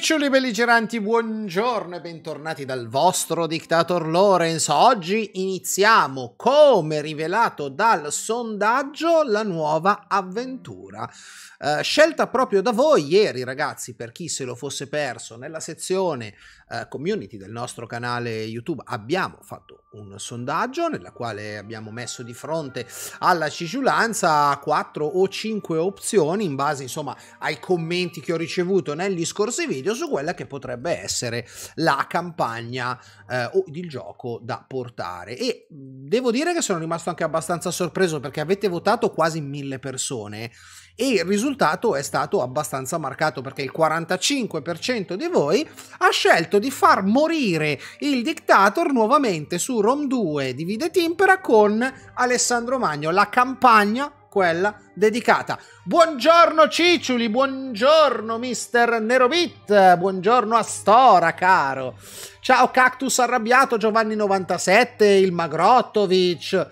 Riccioli belligeranti, buongiorno e bentornati dal vostro Dictator Lorenz. Oggi iniziamo, come rivelato dal sondaggio, la nuova avventura. Eh, scelta proprio da voi ieri, ragazzi, per chi se lo fosse perso, nella sezione eh, community del nostro canale YouTube abbiamo fatto un sondaggio nella quale abbiamo messo di fronte alla cigiulanza 4 o 5 opzioni in base, insomma, ai commenti che ho ricevuto negli scorsi video meglio su quella che potrebbe essere la campagna eh, o il gioco da portare. E devo dire che sono rimasto anche abbastanza sorpreso perché avete votato quasi mille persone e il risultato è stato abbastanza marcato perché il 45% di voi ha scelto di far morire il dictator nuovamente su Rom 2 Divide Timpera con Alessandro Magno, la campagna quella dedicata. Buongiorno Cicciuli, buongiorno mister Nerobit, buongiorno Astora caro. Ciao Cactus arrabbiato Giovanni 97, il Magrotovic.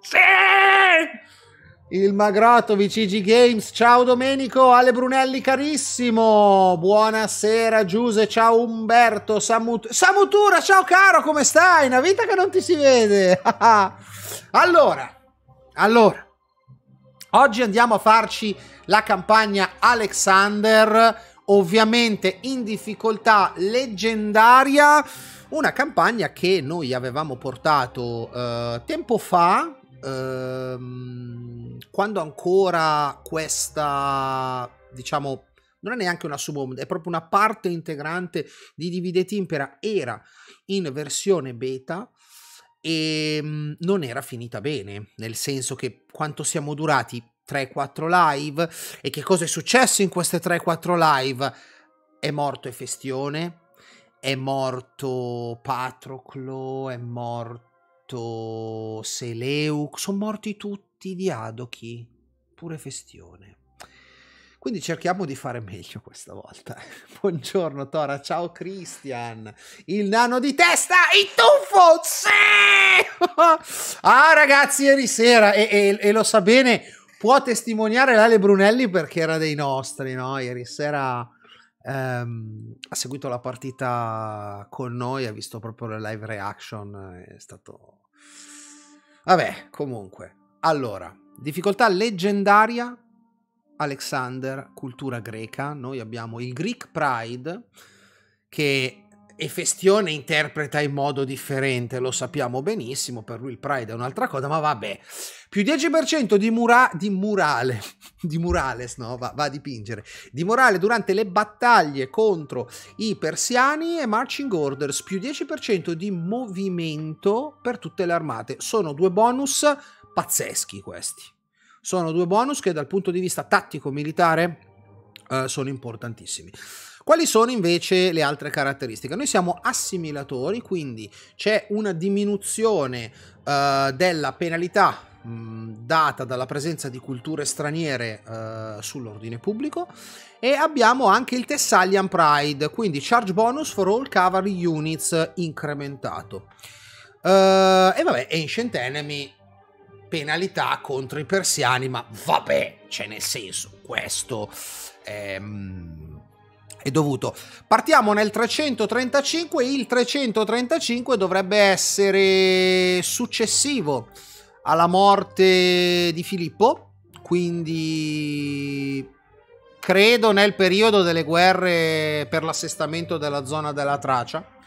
Sì! Il Magrotovic, IG Games, ciao Domenico, Ale Brunelli carissimo, buonasera Giuse, ciao Umberto, Samut- Samutura, ciao caro, come stai? Una vita che non ti si vede. allora, allora, Oggi andiamo a farci la campagna Alexander, ovviamente in difficoltà leggendaria, una campagna che noi avevamo portato eh, tempo fa, ehm, quando ancora questa, diciamo, non è neanche una sub, è proprio una parte integrante di Divided Impera, era in versione beta, e ehm, non era finita bene, nel senso che quanto siamo durati 3-4 live e che cosa è successo in queste 3-4 live? È morto Efestione, è morto Patroclo, è morto Seleuc, sono morti tutti di Adochi, pure Festione. Quindi cerchiamo di fare meglio questa volta. Buongiorno Tora, ciao Christian. Il nano di testa, il tuffo, sì! ah ragazzi, ieri sera, e, e, e lo sa bene, può testimoniare l'Ale Brunelli perché era dei nostri, no? Ieri sera... Um, ha seguito la partita con noi, ha visto proprio le live reaction, eh, è stato... Vabbè, comunque. Allora, difficoltà leggendaria Alexander, cultura greca, noi abbiamo il Greek Pride che Efestione interpreta in modo differente, lo sappiamo benissimo, per lui il Pride è un'altra cosa, ma vabbè, più 10% di, mura, di murale, di murales, no, va, va, a dipingere, di morale durante le battaglie contro i persiani e marching orders, più 10% di movimento per tutte le armate, sono due bonus pazzeschi questi. Sono due bonus che dal punto di vista tattico-militare eh, sono importantissimi. Quali sono invece le altre caratteristiche? Noi siamo assimilatori, quindi c'è una diminuzione eh, della penalità data dalla presenza di culture straniere eh, sull'ordine pubblico e abbiamo anche il Thessalian Pride, quindi charge bonus for all cavalry units incrementato. Uh, e vabbè, Ancient Enemy penalità contro i persiani, ma vabbè, c'è nel senso, questo ehm, è dovuto. Partiamo nel 335, il 335 dovrebbe essere successivo alla morte di Filippo, quindi credo nel periodo delle guerre per l'assestamento della zona della Tracia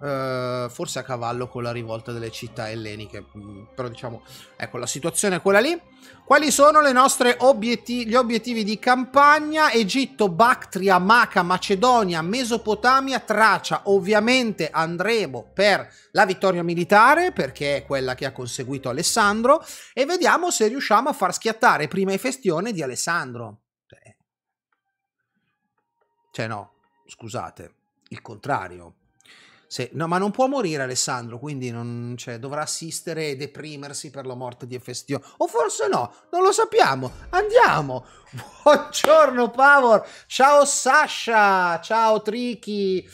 eh, forse a cavallo con la rivolta delle città elleniche, mm, però diciamo, ecco, la situazione è quella lì. Quali sono le nostre obiettivi, gli obiettivi di campagna? Egitto, Bactria, Maca, Macedonia, Mesopotamia, Tracia. Ovviamente andremo per la vittoria militare, perché è quella che ha conseguito Alessandro, e vediamo se riusciamo a far schiattare prima i festioni di Alessandro. Cioè, cioè no, scusate, il contrario. Se, no, ma non può morire Alessandro, quindi non, cioè, dovrà assistere e deprimersi per la morte di Efestio. O forse no, non lo sappiamo. Andiamo. Buongiorno Pavor. Ciao Sasha. Ciao Tricky.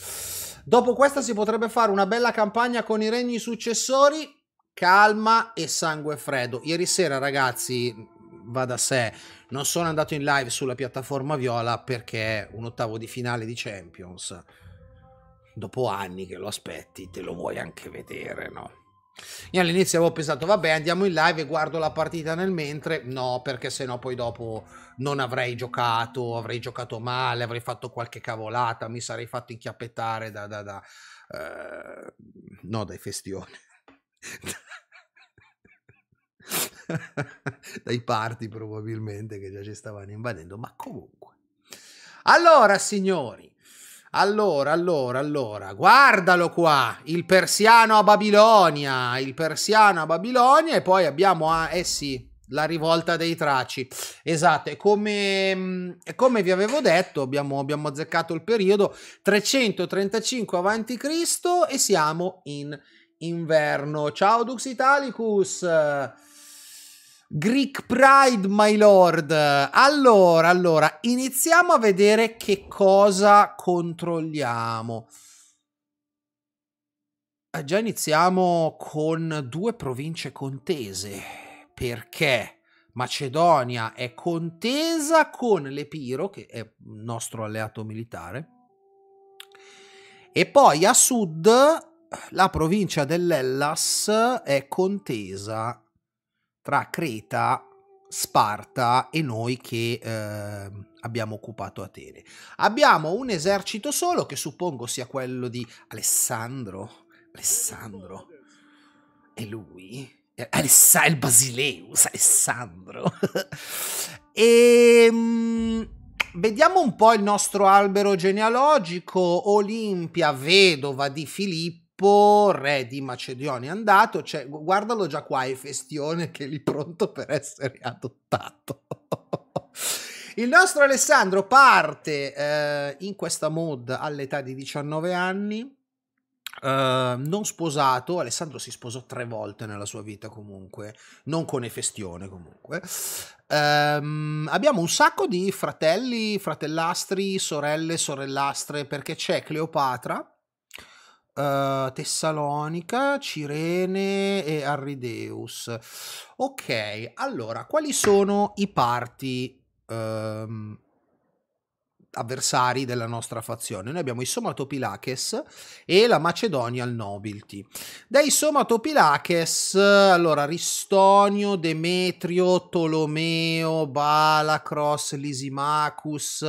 Dopo questa si potrebbe fare una bella campagna con i regni successori. Calma e sangue freddo. Ieri sera, ragazzi, va da sé. Non sono andato in live sulla piattaforma viola perché un ottavo di finale di Champions dopo anni che lo aspetti, te lo vuoi anche vedere, no? Io all'inizio avevo pensato, vabbè, andiamo in live e guardo la partita nel mentre. No, perché sennò poi dopo non avrei giocato, avrei giocato male, avrei fatto qualche cavolata, mi sarei fatto inchiappettare da... da, da uh, no, dai festioni. dai parti probabilmente che già ci stavano invadendo, ma comunque. Allora, signori, allora, allora, allora, guardalo qua, il persiano a Babilonia, il persiano a Babilonia e poi abbiamo, a, ah, eh sì, la rivolta dei traci. Esatto, e come, mm, come vi avevo detto, abbiamo, abbiamo azzeccato il periodo 335 a.C. e siamo in inverno. Ciao Dux Italicus! Greek Pride, my lord. Allora, allora, iniziamo a vedere che cosa controlliamo. Eh, già iniziamo con due province contese, perché Macedonia è contesa con l'Epiro, che è nostro alleato militare, e poi a sud la provincia dell'Ellas è contesa tra Creta, Sparta e noi che eh, abbiamo occupato Atene. Abbiamo un esercito solo che suppongo sia quello di Alessandro. Alessandro. È lui? Eh, Alessa- il Basileus, Alessandro. e ehm, mh, vediamo un po' il nostro albero genealogico. Olimpia, vedova di Filippo Filippo, re di Macedonia, è andato, cioè, guardalo già qua, è festione che è lì pronto per essere adottato. Il nostro Alessandro parte eh, in questa mod all'età di 19 anni, Uh, non sposato, Alessandro si sposò tre volte nella sua vita comunque, non con Efestione comunque. Um, abbiamo un sacco di fratelli, fratellastri, sorelle, sorellastre, perché c'è Cleopatra, Uh, Tessalonica, Cirene e Arrideus. Ok, allora, quali sono i parti um, avversari della nostra fazione? Noi abbiamo i Somatopilaches e la Macedonia Nobility. Dei Somatopilaches, allora, Ristonio, Demetrio, Tolomeo, Balacros, Lysimachus,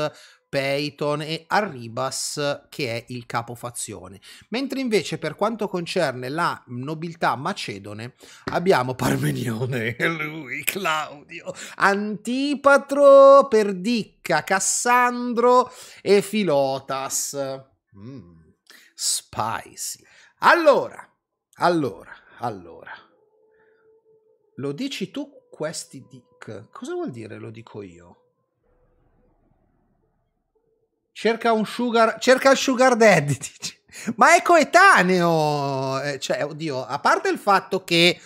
Peyton e Arribas che è il capofazione. Mentre invece per quanto concerne la nobiltà macedone abbiamo Parmenione e lui Claudio, Antipatro, Perdicca, Cassandro e Filotas. Mm, spicy. Allora, allora, allora. Lo dici tu questi dick? Cosa vuol dire lo dico io? Cerca un sugar, cerca il sugar daddy, dice. Ma è coetaneo, eh, cioè, oddio, a parte il fatto che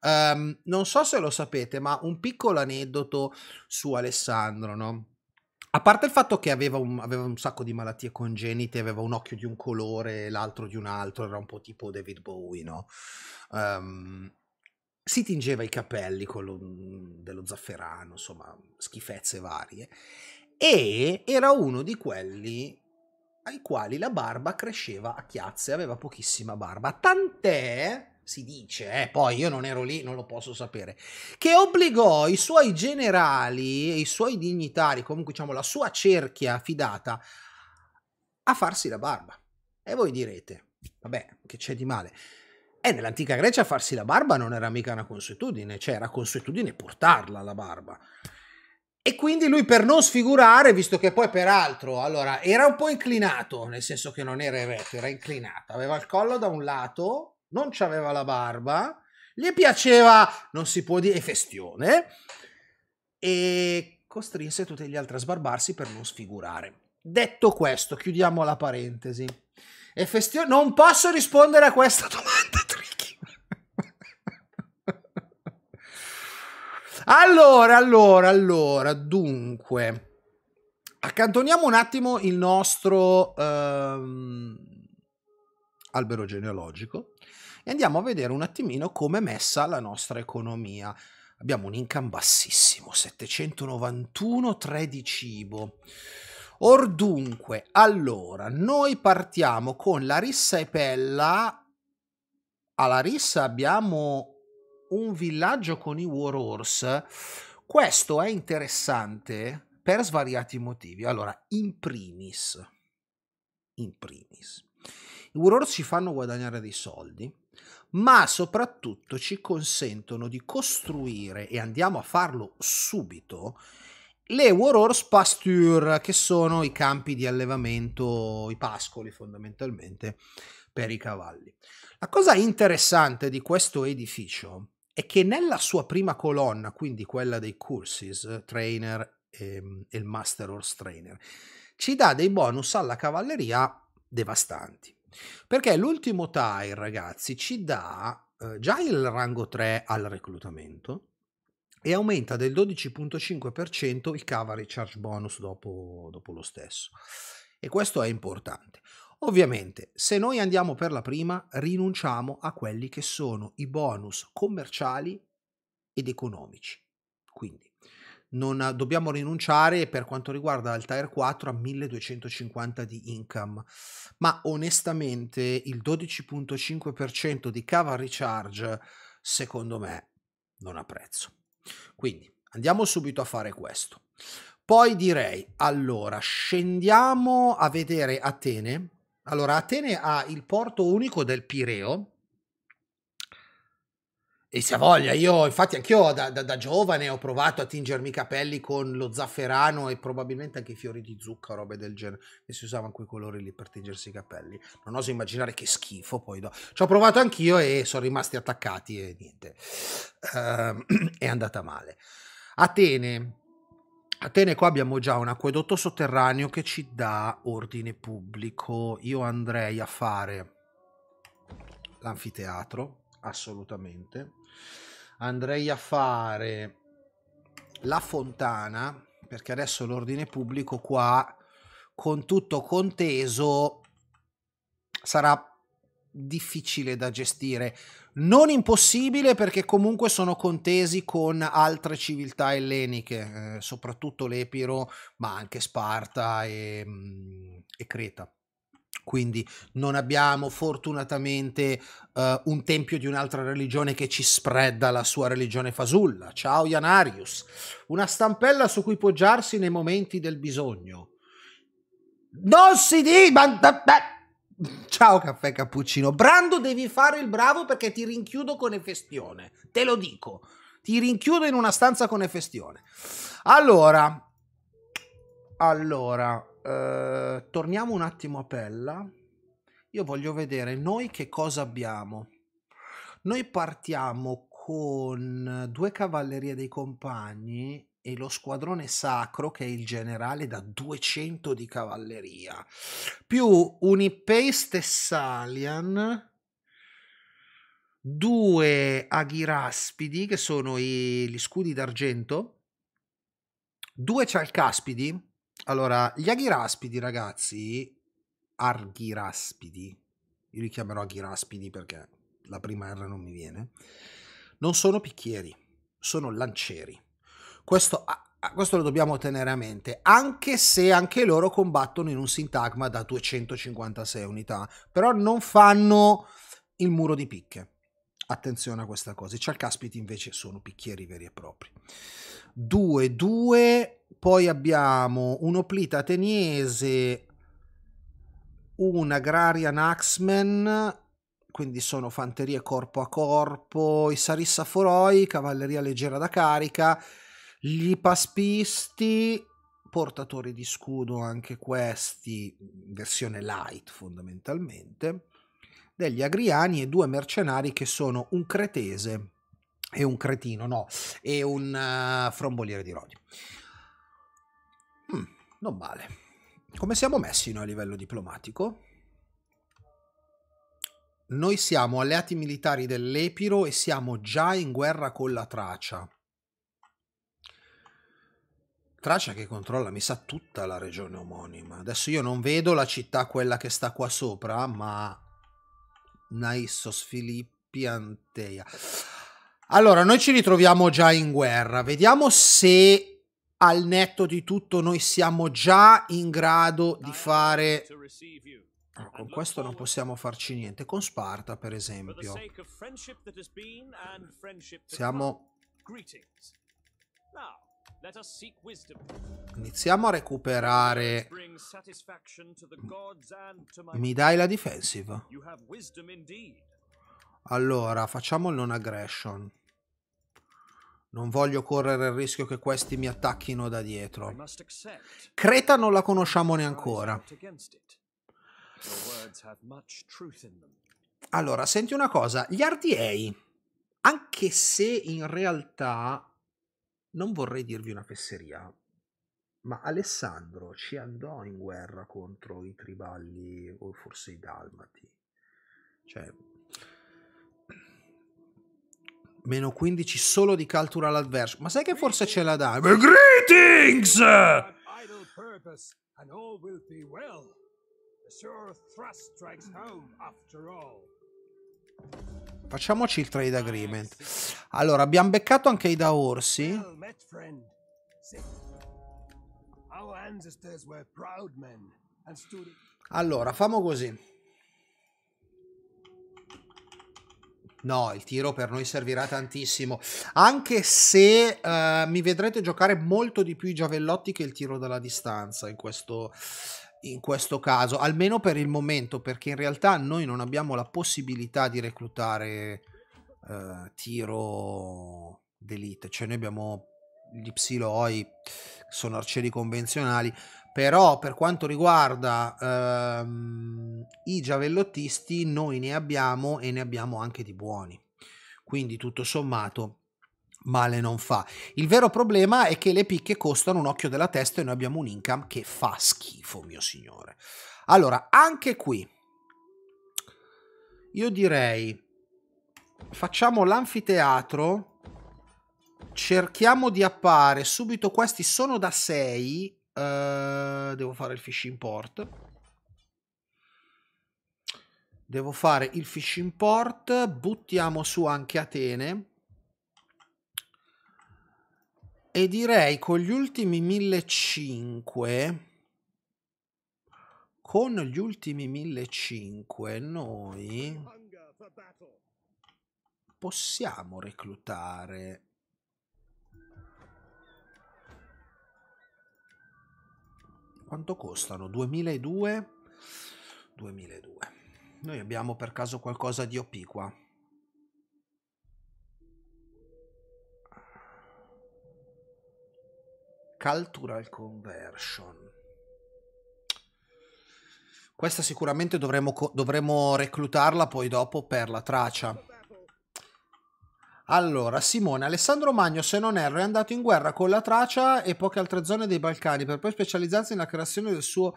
um, non so se lo sapete, ma un piccolo aneddoto su Alessandro, no? A parte il fatto che aveva un, aveva un sacco di malattie congenite, aveva un occhio di un colore, e l'altro di un altro, era un po' tipo David Bowie, no? Um, si tingeva i capelli con lo, mm, dello zafferano, insomma, schifezze varie e era uno di quelli ai quali la barba cresceva a chiazze, aveva pochissima barba, tant'è si dice, eh, poi io non ero lì, non lo posso sapere, che obbligò i suoi generali e i suoi dignitari, comunque diciamo la sua cerchia fidata, a farsi la barba. E voi direte, vabbè, che c'è di male? E nell'antica Grecia farsi la barba non era mica una consuetudine, cioè era consuetudine portarla la barba. E quindi lui per non sfigurare, visto che poi peraltro, allora, era un po' inclinato, nel senso che non era eretto, era inclinato, aveva il collo da un lato, non c'aveva la barba, gli piaceva, non si può dire, festione, e costrinse tutti gli altri a sbarbarsi per non sfigurare. Detto questo, chiudiamo la parentesi. E festione, non posso rispondere a questa domanda Allora, allora, allora, dunque. Accantoniamo un attimo il nostro ehm, albero genealogico e andiamo a vedere un attimino come è messa la nostra economia. Abbiamo un income bassissimo, 791, 3 di cibo. Or dunque, allora, noi partiamo con la rissa e pella. Alla rissa abbiamo un villaggio con i War Horse, questo è interessante per svariati motivi. Allora, in primis, in primis, i War Horse ci fanno guadagnare dei soldi, ma soprattutto ci consentono di costruire, e andiamo a farlo subito, le War Horse Pasture, che sono i campi di allevamento, i pascoli fondamentalmente, per i cavalli. La cosa interessante di questo edificio è che nella sua prima colonna, quindi quella dei courses, eh, trainer e, ehm, e il master horse trainer, ci dà dei bonus alla cavalleria devastanti. Perché l'ultimo tile, ragazzi, ci dà eh, già il rango 3 al reclutamento e aumenta del 12.5% il cavalry charge bonus dopo, dopo lo stesso. E questo è importante. Ovviamente, se noi andiamo per la prima, rinunciamo a quelli che sono i bonus commerciali ed economici. Quindi non eh, dobbiamo rinunciare per quanto riguarda il Tire 4 a 1250 di income, ma onestamente il 12.5% di cava recharge secondo me non ha prezzo. Quindi andiamo subito a fare questo. Poi direi, allora, scendiamo a vedere Atene, allora, Atene ha il porto unico del Pireo. E se ha voglia, io infatti anch'io da, da, da, giovane ho provato a tingermi i capelli con lo zafferano e probabilmente anche i fiori di zucca, robe del genere, e si usavano quei colori lì per tingersi i capelli. Non oso immaginare che schifo poi do. Ci ho provato anch'io e sono rimasti attaccati e niente, uh, è andata male. Atene, Atene qua abbiamo già un acquedotto sotterraneo che ci dà ordine pubblico. Io andrei a fare l'anfiteatro, assolutamente. Andrei a fare la fontana, perché adesso l'ordine pubblico qua, con tutto conteso, sarà difficile da gestire. Non impossibile perché comunque sono contesi con altre civiltà elleniche, eh, soprattutto l'Epiro, ma anche Sparta e, mm, e Creta quindi non abbiamo fortunatamente uh, un tempio di un'altra religione che ci spredda la sua religione fasulla. Ciao Janarius, una stampella su cui poggiarsi nei momenti del bisogno. Non si dica... Ciao caffè cappuccino. Brando devi fare il bravo perché ti rinchiudo con Efestione. Te lo dico. Ti rinchiudo in una stanza con Efestione. Allora, allora, eh, torniamo un attimo a Pella. Io voglio vedere noi che cosa abbiamo. Noi partiamo con due cavallerie dei compagni e lo squadrone sacro che è il generale da 200 di cavalleria, più un Ipeis Tessalian due Aghiraspidi che sono i, gli scudi d'argento, due Cialcaspidi. Allora, gli Aghiraspidi, ragazzi, Arghiraspidi, io li chiamerò Aghiraspidi perché la prima R non mi viene, non sono picchieri, sono lancieri questo, questo lo dobbiamo tenere a mente, anche se anche loro combattono in un sintagma da 256 unità, però non fanno il muro di picche. Attenzione a questa cosa. I Chalcaspiti invece sono picchieri veri e propri. 2, 2, poi abbiamo un Oplita ateniese, un Agrarian Axeman, quindi sono fanterie corpo a corpo, i Sarissa Foroi, cavalleria leggera da carica, gli paspisti, portatori di scudo anche questi, versione light fondamentalmente, degli agriani e due mercenari che sono un cretese e un cretino, no, e un uh, eh, fromboliere di Rodi. Mm, non male. Come siamo messi noi a livello diplomatico? Noi siamo alleati militari dell'Epiro e siamo già in guerra con la Tracia traccia che controlla, mi sa, tutta la regione omonima. Adesso io non vedo la città quella che sta qua sopra, ma... Naissos Filippi Antea. Allora, noi ci ritroviamo già in guerra. Vediamo se al netto di tutto noi siamo già in grado di fare... Allora, con questo non possiamo farci niente. Con Sparta, per esempio. Siamo... Now, Iniziamo a recuperare. Mi dai la defensive? Allora, facciamo il non aggression. Non voglio correre il rischio che questi mi attacchino da dietro. Creta non la conosciamo neanche Allora, senti una cosa, gli RDA, anche se in realtà non vorrei dirvi una fesseria, ma Alessandro ci andò in guerra contro i triballi o forse i dalmati. Cioè, meno 15 solo di cultural adverso. Ma sai che forse ce la dà? Greetings! And all will be well. The sure thrust strikes home after all. Facciamoci il trade agreement. Allora, abbiamo beccato anche i da orsi. Allora, famo così. No, il tiro per noi servirà tantissimo. Anche se eh, mi vedrete giocare molto di più i giavellotti che il tiro dalla distanza in questo in questo caso, almeno per il momento, perché in realtà noi non abbiamo la possibilità di reclutare eh, tiro d'elite, cioè noi abbiamo gli psiloi, sono arcieri convenzionali, però per quanto riguarda ehm, i giavellottisti noi ne abbiamo e ne abbiamo anche di buoni, quindi tutto sommato male non fa. Il vero problema è che le picche costano un occhio della testa e noi abbiamo un income che fa schifo, mio signore. Allora, anche qui, io direi, facciamo l'anfiteatro, cerchiamo di appare subito, questi sono da 6, uh, eh, devo fare il fishing port, Devo fare il fishing port, buttiamo su anche Atene e direi con gli ultimi 1500 con gli ultimi 1500 noi possiamo reclutare quanto costano 2002 2002 noi abbiamo per caso qualcosa di OP qua Cultural Conversion. Questa sicuramente dovremo, dovremo reclutarla poi dopo per la traccia. Allora, Simone, Alessandro Magno, se non erro, è andato in guerra con la Tracia e poche altre zone dei Balcani per poi specializzarsi nella creazione del suo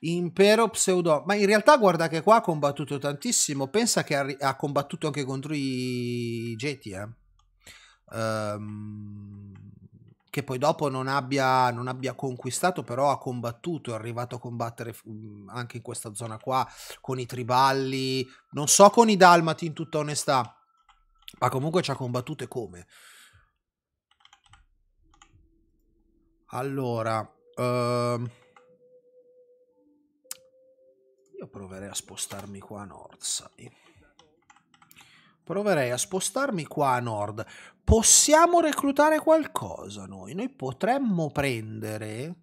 impero pseudo. Ma in realtà, guarda che qua ha combattuto tantissimo. Pensa che ha, ha combattuto anche contro i Geti, eh. Um, che poi dopo non abbia, non abbia, conquistato, però ha combattuto, è arrivato a combattere mhmm, anche in questa zona qua con i triballi, non so con i dalmati in tutta onestà, ma comunque ci ha combattute come. Allora, ehm, io proverei a spostarmi qua a nord, sai. Proverei a spostarmi qua a nord possiamo reclutare qualcosa noi. Noi potremmo prendere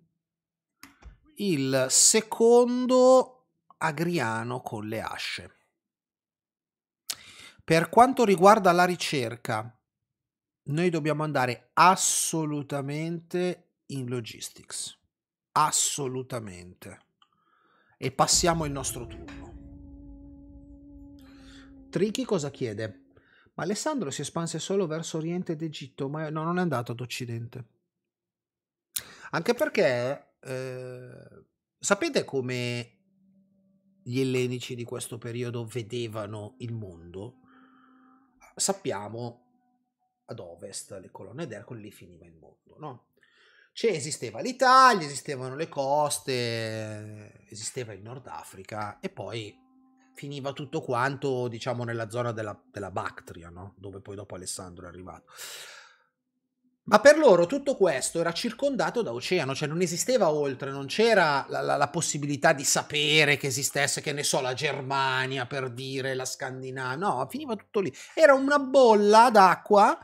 il secondo agriano con le asce. Per quanto riguarda la ricerca, noi dobbiamo andare assolutamente in logistics. Assolutamente. E passiamo il nostro turno. Tricky cosa chiede? Alessandro si espanse solo verso oriente ed Egitto, ma no, non è andato ad occidente. Anche perché eh, sapete come gli ellenici di questo periodo vedevano il mondo? Sappiamo ad ovest le colonne d'Ercole lì finiva il mondo, no? Cioè, esisteva l'Italia, esistevano le coste, esisteva il Nord Africa e poi finiva tutto quanto, diciamo, nella zona della, della Bactria, no? dove poi dopo Alessandro è arrivato. Ma per loro tutto questo era circondato da oceano, cioè non esisteva oltre, non c'era la, la, la, possibilità di sapere che esistesse, che ne so, la Germania per dire, la Scandinavia, no, finiva tutto lì. Era una bolla d'acqua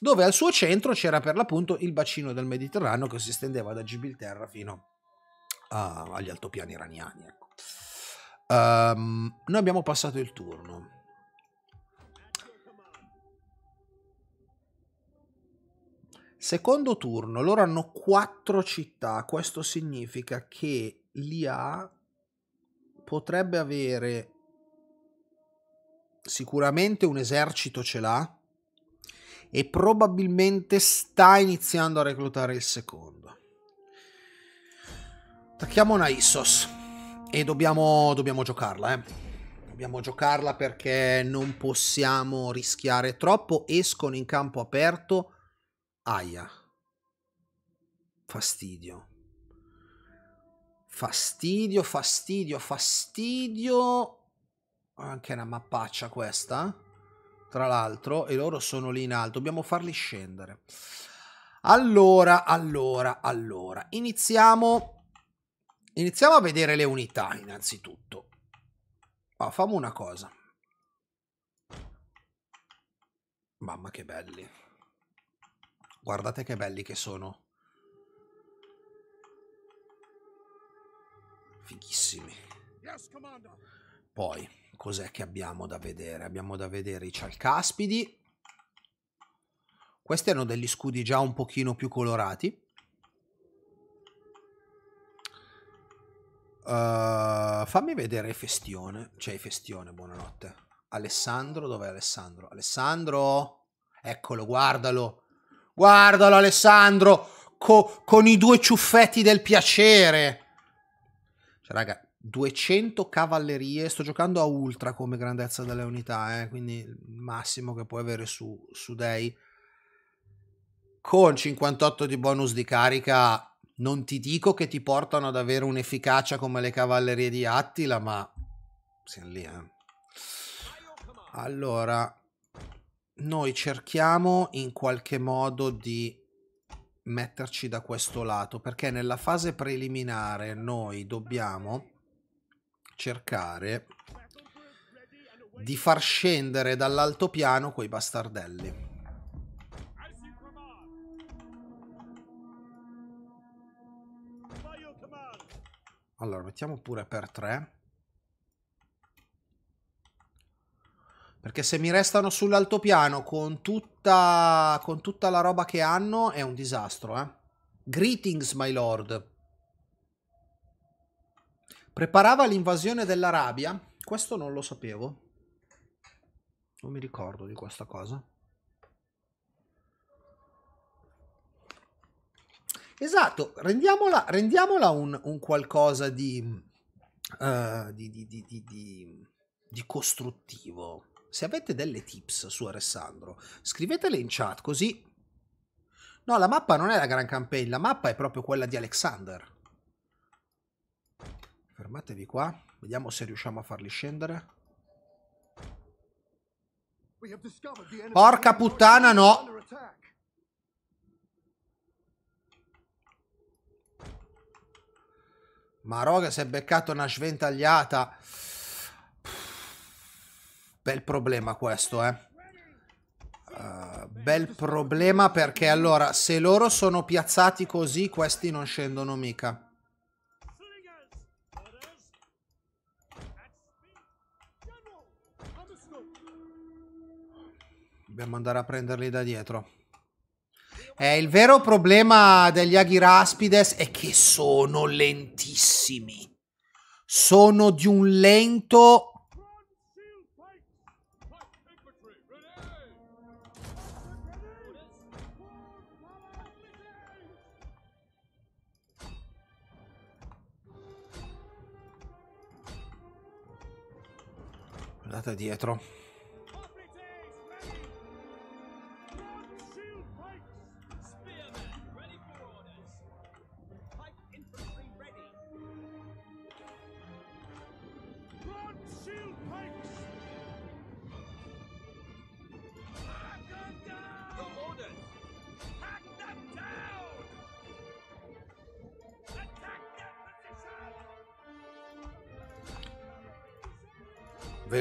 dove al suo centro c'era per l'appunto il bacino del Mediterraneo che si estendeva da Gibilterra fino a, agli altopiani iraniani. Ecco. Um, noi abbiamo passato il turno. Secondo turno, loro hanno 4 città, questo significa che l'IA potrebbe avere sicuramente un esercito ce l'ha e probabilmente sta iniziando a reclutare il secondo. Attacchiamo Naissos. E dobbiamo, dobbiamo giocarla, eh. Dobbiamo giocarla perché non possiamo rischiare troppo. Escono in campo aperto. Aia. Fastidio. Fastidio, fastidio, fastidio. Anche una mappaccia questa. Eh. Tra l'altro. E loro sono lì in alto. Dobbiamo farli scendere. Allora, allora, allora. Iniziamo Iniziamo a vedere le unità innanzitutto. Ma ah, famo una cosa. Mamma che belli. Guardate che belli che sono. Fighissimi. Poi, cos'è che abbiamo da vedere? Abbiamo da vedere i cialcaspidi. Questi hanno degli scudi già un pochino più colorati. Uh, fammi vedere Festione. C'è Festione, cioè buonanotte. Alessandro, dov'è Alessandro? Alessandro, eccolo, guardalo. Guardalo Alessandro, co con i due ciuffetti del piacere. Cioè, raga, 200 cavallerie. Sto giocando a ultra come grandezza delle unità, eh, quindi il massimo che puoi avere su, su Day. Con 58 di bonus di carica, non ti dico che ti portano ad avere un'efficacia come le cavallerie di Attila, ma siamo lì. Eh. Allora, noi cerchiamo in qualche modo di metterci da questo lato, perché nella fase preliminare noi dobbiamo cercare di far scendere dall'altopiano quei bastardelli. Allora, mettiamo pure per 3. Perché se mi restano sull'altopiano con tutta, con tutta la roba che hanno è un disastro, eh. Greetings, my lord. Preparava l'invasione dell'Arabia? Questo non lo sapevo. Non mi ricordo di questa cosa. Esatto, rendiamola, rendiamola un, un, qualcosa di, uh, di, di, di costruttivo. Se avete delle tips su Alessandro, scrivetele in chat così No, la mappa non è la Gran Campaign, la mappa è proprio quella di Alexander. Fermatevi qua, vediamo se riusciamo a farli scendere. Porca puttana, no! Ma Roga si è beccato una sventagliata. Bel problema questo, eh. Uh, bel problema perché allora se loro sono piazzati così questi non scendono mica. Dobbiamo andare a prenderli da dietro. Eh, il vero problema degli Aghiraspides è che sono lentissimi. Sono di un lento... Guardate dietro.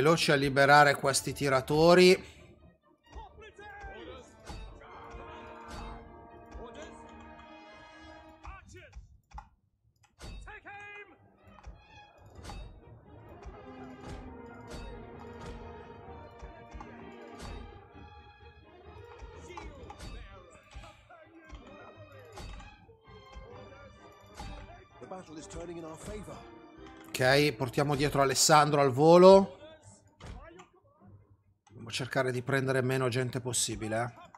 veloci a liberare questi tiratori. Ok, portiamo dietro Alessandro al volo cercare di prendere meno gente possibile. Eh?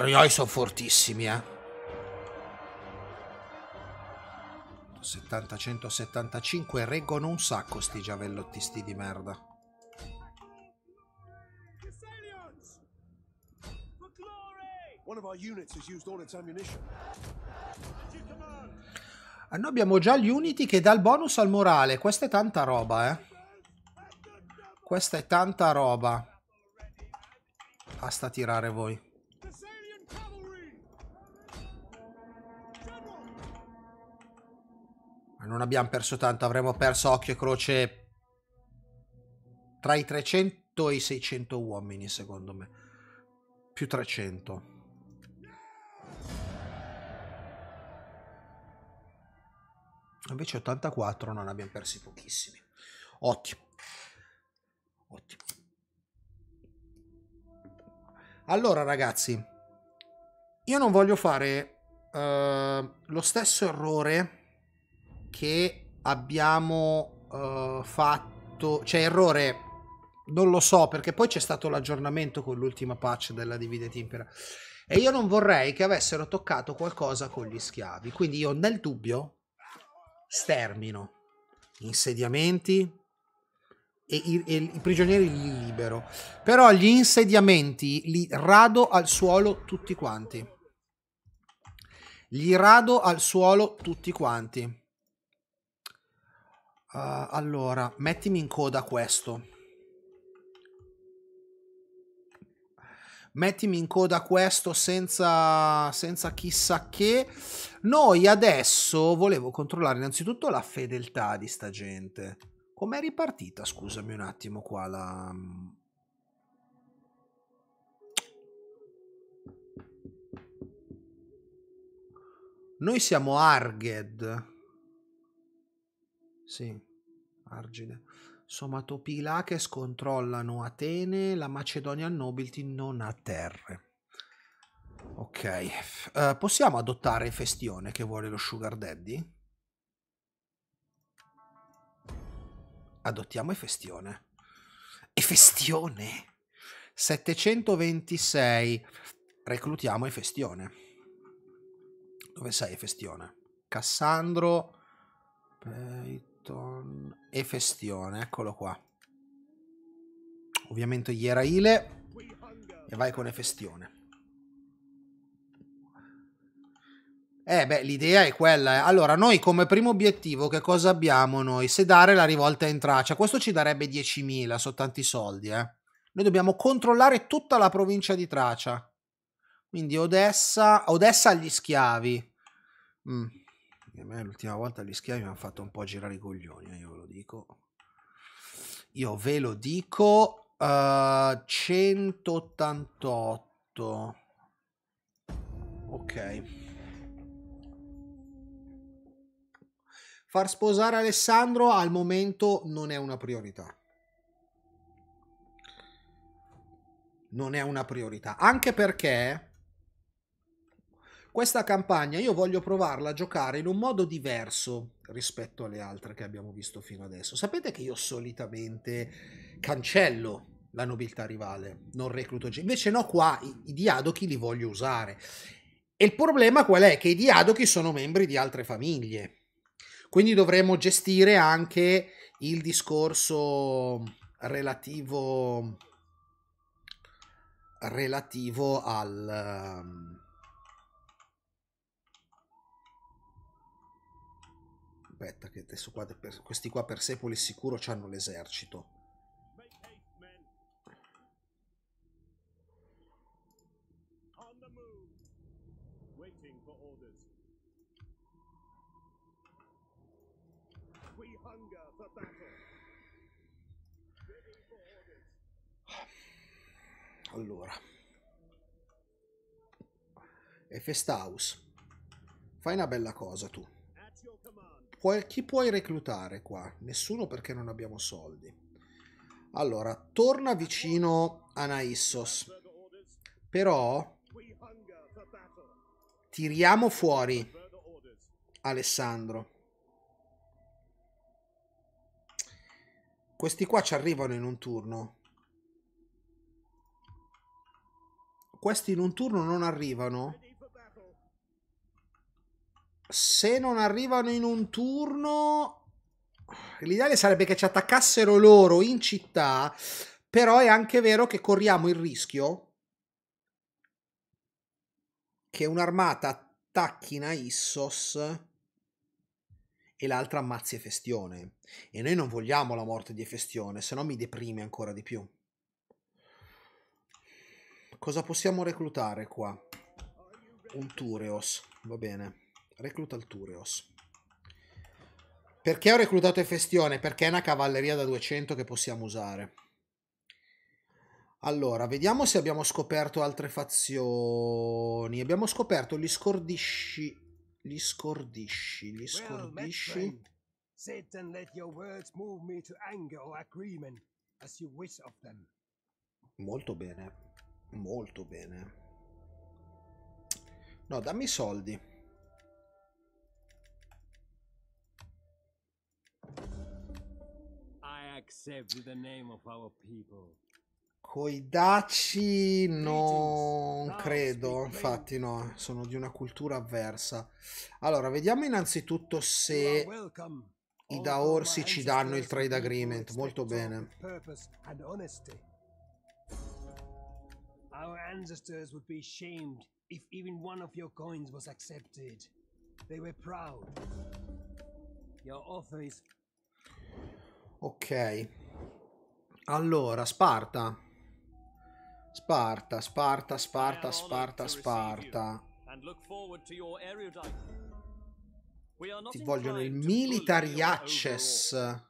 Rognoi sono fortissimi, eh. 70-175 reggono un sacco sti giavellotti sti di merda. Ah, noi abbiamo già gli unity che dà il bonus al morale. Questa è tanta roba, eh. Questa è tanta roba. Basta tirare voi. non abbiamo perso tanto, avremmo perso occhio e croce tra i 300 e i 600 uomini, secondo me. Più 300. Invece 84 non abbiamo persi pochissimi. Ottimo. Ottimo. Allora ragazzi, io non voglio fare uh, lo stesso errore che abbiamo uh, fatto, cioè errore, non lo so perché poi c'è stato l'aggiornamento con l'ultima patch della Divide Timpera. e io non vorrei che avessero toccato qualcosa con gli schiavi, quindi io nel dubbio stermino insediamenti e i, e i prigionieri li libero, però gli insediamenti li rado al suolo tutti quanti. Li rado al suolo tutti quanti. Uh, allora, mettimi in coda questo. Mettimi in coda questo senza, senza chissà che. Noi adesso volevo controllare innanzitutto la fedeltà di sta gente. Com'è ripartita? Scusami un attimo qua la... Mm. Noi siamo Arged. Sì, argide. Somatopilache controllano Atene, la Macedonia Nobility non ha terre. Ok, uh, possiamo adottare festione che vuole lo Sugar Daddy? Adottiamo festione. E festione? 726. Reclutiamo festione. Dove sei, festione? Cassandro. Peit... Button e festione, eccolo qua. Ovviamente Ieraile e vai con Efestione. Eh beh, l'idea è quella. Eh. Allora, noi come primo obiettivo che cosa abbiamo noi? Sedare la rivolta in traccia. Questo ci darebbe 10.000, sono tanti soldi, eh. Noi dobbiamo controllare tutta la provincia di Tracia. Quindi Odessa, Odessa agli schiavi. Mm. Perché a me l'ultima volta gli schiavi mi hanno fatto un po' girare i coglioni, eh, io ve lo dico. Io ve lo dico. Uh, eh, 188. Ok. Far sposare Alessandro al momento non è una priorità. Non è una priorità. Anche perché questa campagna io voglio provarla a giocare in un modo diverso rispetto alle altre che abbiamo visto fino adesso. Sapete che io solitamente cancello la nobiltà rivale, non recluto gente. Invece no, qua i, i diadochi li voglio usare. E il problema qual è? Che i diadochi sono membri di altre famiglie. Quindi dovremmo gestire anche il discorso relativo, relativo al ehm, aspetta che adesso qua per, questi qua per secoli sicuro hanno l'esercito. Allora. E Festhouse. Fai una bella cosa tu puoi, chi puoi reclutare qua? Nessuno perché non abbiamo soldi. Allora, torna vicino a Naissos. Però tiriamo fuori Alessandro. Questi qua ci arrivano in un turno. Questi in un turno non arrivano? se non arrivano in un turno L'ideale sarebbe che ci attaccassero loro in città, però è anche vero che corriamo il rischio che un'armata attacchi Naissos e l'altra ammazzi Efestione. E noi non vogliamo la morte di Efestione, se no mi deprime ancora di più. Cosa possiamo reclutare qua? Un Tureos, va bene recluta il Tureos. Perché ho reclutato Efestione? Perché è una cavalleria da 200 che possiamo usare. Allora, vediamo se abbiamo scoperto altre fazioni. Abbiamo scoperto gli scordisci. Gli scordisci, gli scordisci. Molto bene, molto bene. No, dammi i soldi. Coi daci non credo, infatti no, sono di una cultura avversa. Allora, vediamo innanzitutto se i Daorsi ci danno il trade agreement, molto bene. Our ancestors would be shamed if even one of your coins was accepted. They were proud. Your offer is Ok. Allora, Sparta. Sparta, Sparta, Sparta, Sparta, Sparta. Ti vogliono il military access. I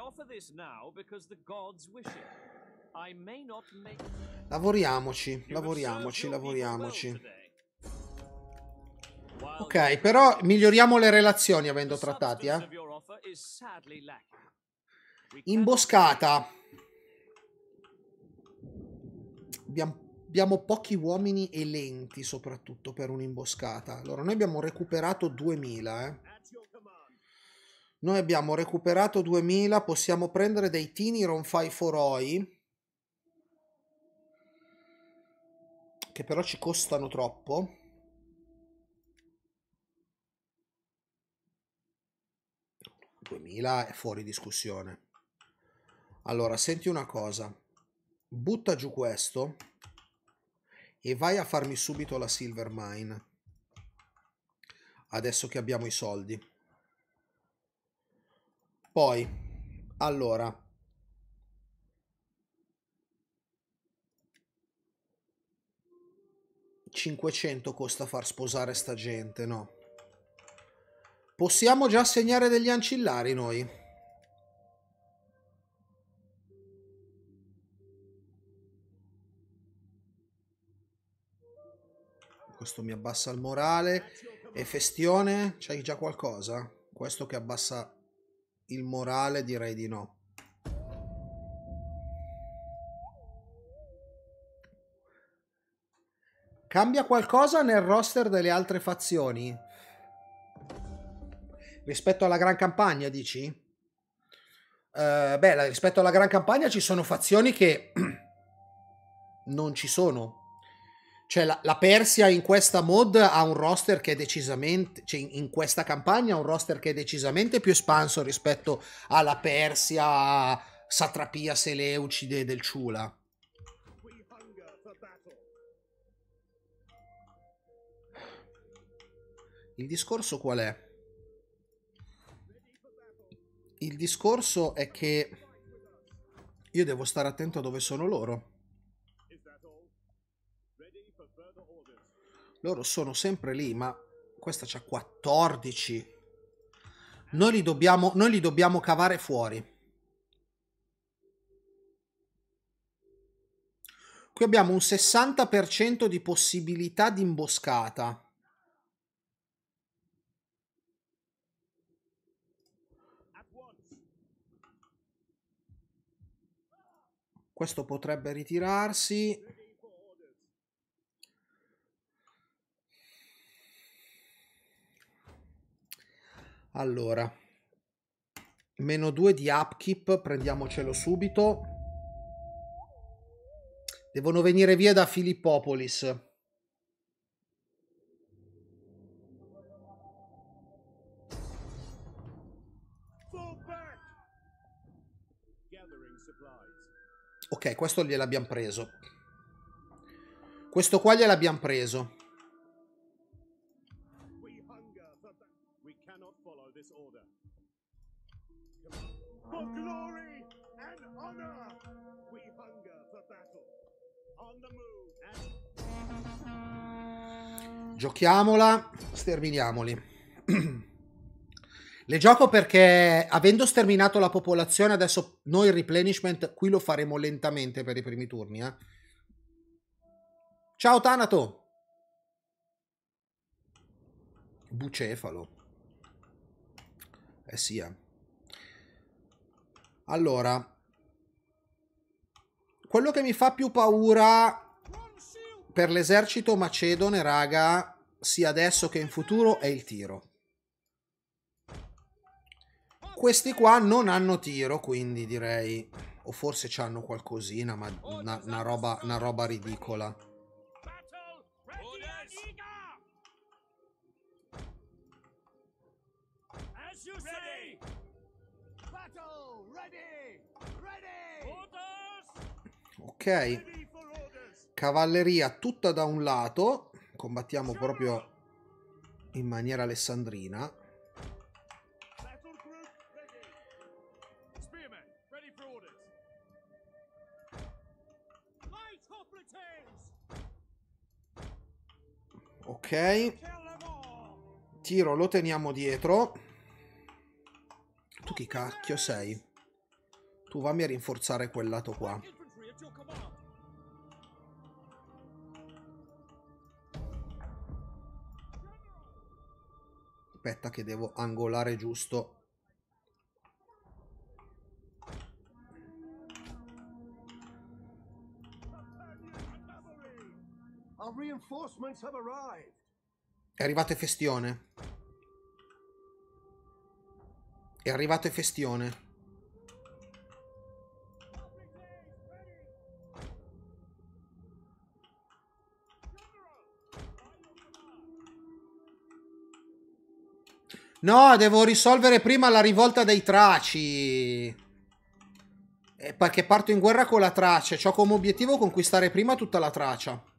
offer this now because the gods wish it. I may not make... Lavoriamoci, lavoriamoci, lavoriamoci. Ok, però miglioriamo le relazioni avendo trattati, eh. Imboscata. Abbiamo, pochi uomini e lenti soprattutto per un'imboscata. Allora, noi abbiamo recuperato 2000, eh. Noi abbiamo recuperato 2000, possiamo prendere dei Tini Ronfai Foroi che però ci costano troppo. è fuori discussione. Allora, senti una cosa. Butta giù questo e vai a farmi subito la silver mine. Adesso che abbiamo i soldi. Poi, allora, 500 costa far sposare sta gente, no? Possiamo già segnare degli ancillari noi. Questo mi abbassa il morale. E festione, c'hai già qualcosa? Questo che abbassa il morale direi di no. Cambia qualcosa nel roster delle altre fazioni? Rispetto alla Gran Campagna, dici? Uh, beh, rispetto alla Gran Campagna ci sono fazioni che non ci sono. Cioè, la, la, Persia in questa mod ha un roster che è decisamente. Cioè, in, questa campagna ha un roster che è decisamente più espanso rispetto alla Persia, Satrapia Seleucide del Ciula. Il discorso qual è? Il discorso è che io devo stare attento a dove sono loro. Loro sono sempre lì, ma questa c'ha 14. Noi li, dobbiamo, noi li dobbiamo cavare fuori. Qui abbiamo un 60% di possibilità di imboscata. Questo potrebbe ritirarsi. Allora, meno 2 di upkeep, prendiamocelo subito. Devono venire via da Filippopolis. Ok, questo gliel'abbiamo preso. Questo qua gliel'abbiamo preso. Giochiamola, sterminiamoli. Le gioco perché avendo sterminato la popolazione, adesso noi il replenishment qui lo faremo lentamente per i primi turni. Eh. Ciao Tanato! Bucefalo. Eh sì, eh. Allora, quello che mi fa più paura per l'esercito macedone, raga, sia adesso che in futuro, è il tiro. Questi qua non hanno tiro, quindi direi... O forse c'hanno qualcosina, ma una, una, roba, una roba ridicola. Ok. Cavalleria tutta da un lato. Combattiamo proprio in maniera alessandrina. Ok. Tiro lo teniamo dietro. Tu chi cacchio sei? Tu vammi a rinforzare quel lato qua. Aspetta che devo angolare giusto È arrivato Efestione. È arrivato Efestione. No, devo risolvere prima la rivolta dei traci. Eh, perché parto in guerra con la traccia. Ho come obiettivo conquistare prima tutta la traccia.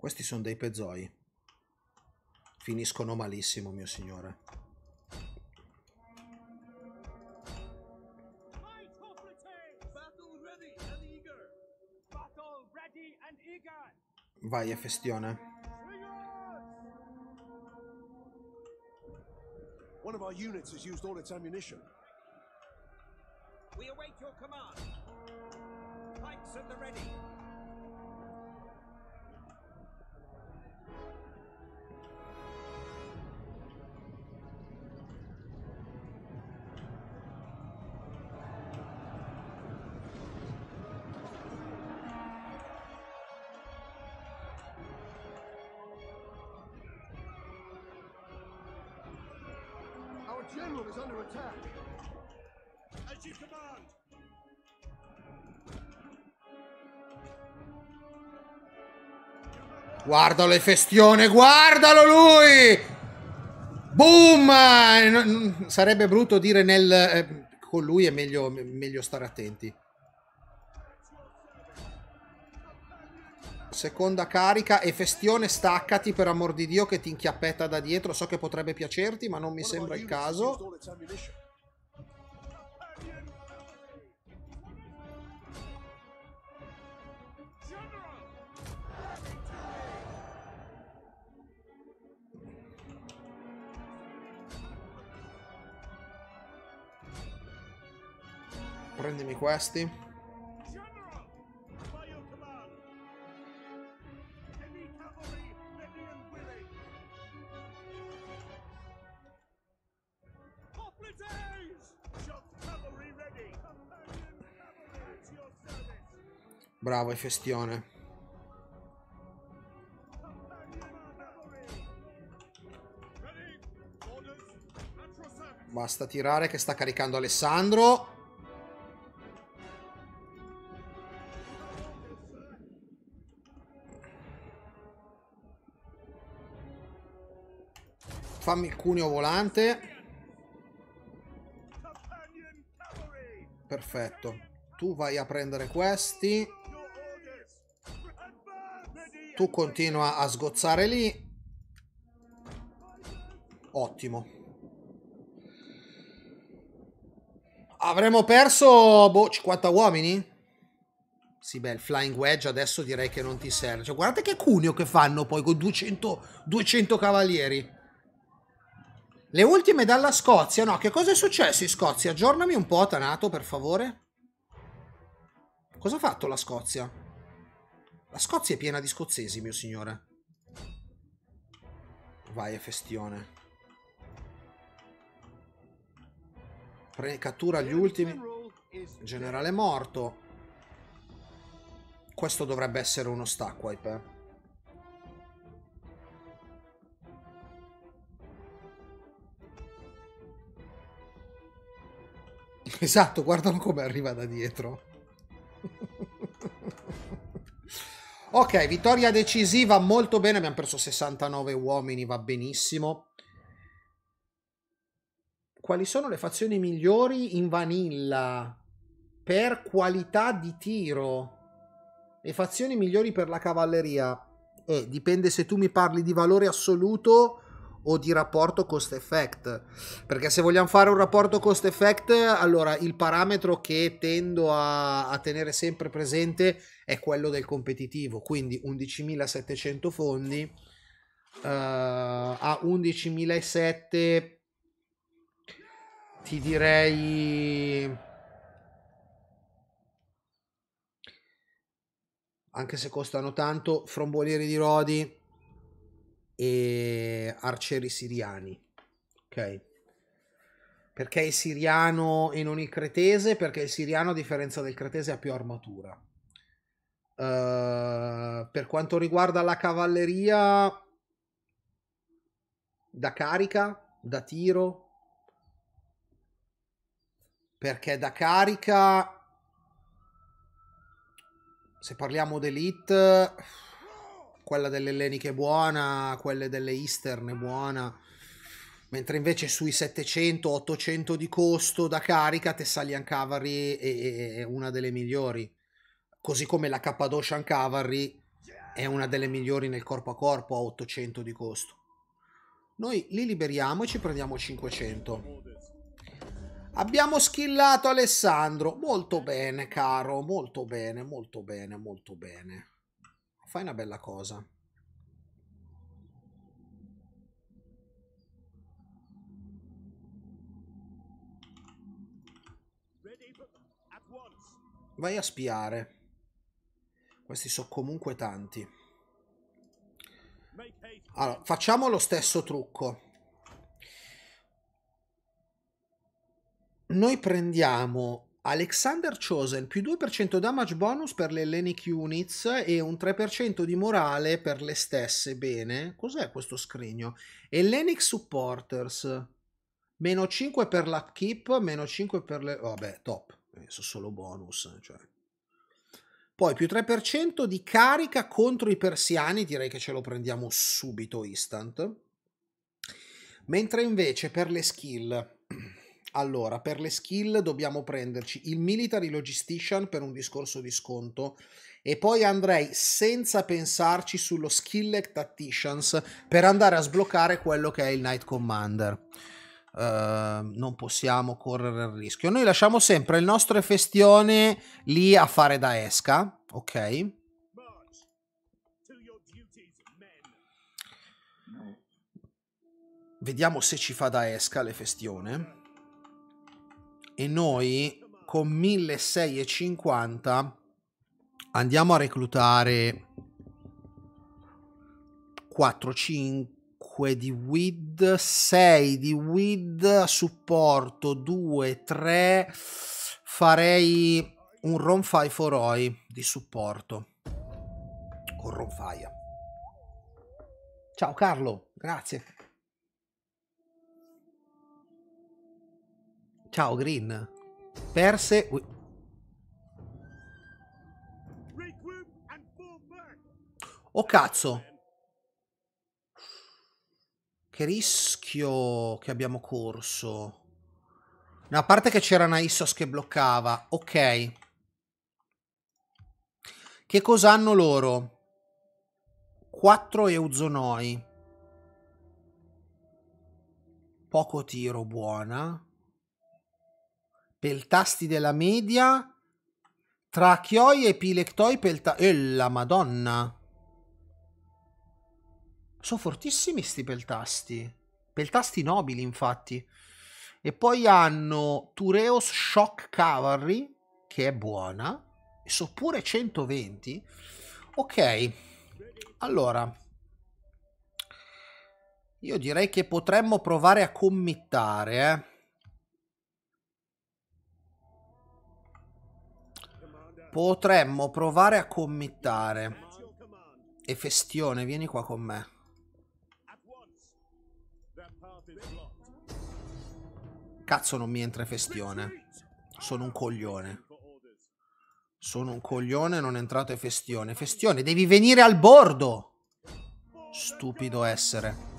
Questi sono dei pezzoi. Finiscono malissimo, mio signore. Vai, Efestione. One of our units has used all its ammunition. We await your command. Pikes at the ready. Guardalo il festione, guardalo lui! Boom! Eh, sarebbe brutto dire nel... Eh, con lui è meglio, meglio stare attenti. Seconda carica e festione staccati per amor di Dio che ti inchiappetta da dietro. So che potrebbe piacerti ma non mi sembra il caso. Prendimi questi. Bravo, festione. Basta tirare che sta caricando Alessandro. fammi il cuneo volante. Perfetto. Tu vai a prendere questi. Tu continua a sgozzare lì. Ottimo. Avremmo perso, boh, 50 uomini? Sì, beh, il flying wedge adesso direi che non ti serve. Cioè, guardate che cuneo che fanno poi con 200, 200 cavalieri. Le ultime dalla Scozia, no? Che cosa è successo in Scozia? Aggiornami un po', Tanato, per favore. Cosa ha fatto la Scozia? La Scozia è piena di scozzesi, mio signore. Vai, è festione. Pre cattura gli ultimi. Generale morto. Questo dovrebbe essere uno stack wipe, eh. Esatto, guardalo come arriva da dietro. ok, vittoria decisiva, molto bene, abbiamo perso 69 uomini, va benissimo. Quali sono le fazioni migliori in vanilla per qualità di tiro? Le fazioni migliori per la cavalleria? Eh, dipende se tu mi parli di valore assoluto o di rapporto cost effect perché se vogliamo fare un rapporto cost effect allora il parametro che tendo a, a tenere sempre presente è quello del competitivo quindi 11.700 fondi uh, a 11.700 ti direi anche se costano tanto, frombolieri di Rodi e arcieri siriani. Ok? Perché il siriano e non il cretese? Perché il siriano, a differenza del cretese, ha più armatura. Uh, per quanto riguarda la cavalleria, da carica, da tiro, perché da carica, se parliamo d'elite quella delle elleniche è buona, quelle delle eastern è buona, mentre invece sui 700-800 di costo da carica Tessalian Cavalry è, è, è, una delle migliori, così come la Cappadocian Cavalry è una delle migliori nel corpo a corpo a 800 di costo. Noi li liberiamo e ci prendiamo 500. Abbiamo skillato Alessandro. Molto bene, caro. Molto bene, molto bene, molto bene. Fai una bella cosa. Vai a spiare. Questi sono comunque tanti. Allora, facciamo lo stesso trucco. Noi prendiamo Alexander Chosen più 2% damage bonus per le Hellenic Units e un 3% di morale per le stesse. Bene, cos'è questo scrigno? Hellenic Supporters, meno 5 per l'upkeep, meno 5 per le... vabbè, top, eh, sono solo bonus. Cioè. Poi più 3% di carica contro i persiani, direi che ce lo prendiamo subito, instant. Mentre invece per le skill allora, per le skill dobbiamo prenderci il Military Logistician per un discorso di sconto e poi andrei senza pensarci sullo Skill Tacticians per andare a sbloccare quello che è il Night Commander. Uh, non possiamo correre il rischio. Noi lasciamo sempre il nostro Efestione lì a fare da esca, ok? Vediamo se ci fa da esca l'Efestione. Ok e noi con 1650 andiamo a reclutare 4, 5 di WID, 6 di WID, a supporto, 2, 3, farei un Ronfai Foroi di supporto con Ronfai. Ciao Carlo, grazie. Ciao Green. Perse... Oh cazzo! Che rischio che abbiamo corso. a parte che c'era una Issos che bloccava. Ok. Che cosa hanno loro? 4 Euzonoi. Poco tiro, buona. Peltasti della media. Trachioi e Pilectoi pelta... E la madonna! Sono fortissimi sti peltasti. Peltasti nobili, infatti. E poi hanno Tureos Shock Cavalry, che è buona. E so pure 120. Ok. Allora. Io direi che potremmo provare a committare, eh. Potremmo provare a committare. E Festione, vieni qua con me. Cazzo non mi entra Festione. Sono un coglione. Sono un coglione, non è entrato Festione. Festione, devi venire al bordo! Stupido essere.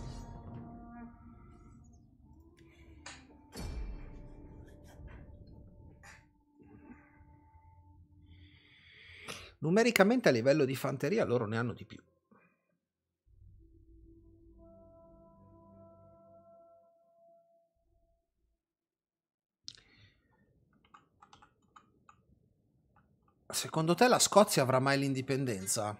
numericamente a livello di fanteria loro ne hanno di più. Secondo te la Scozia avrà mai l'indipendenza?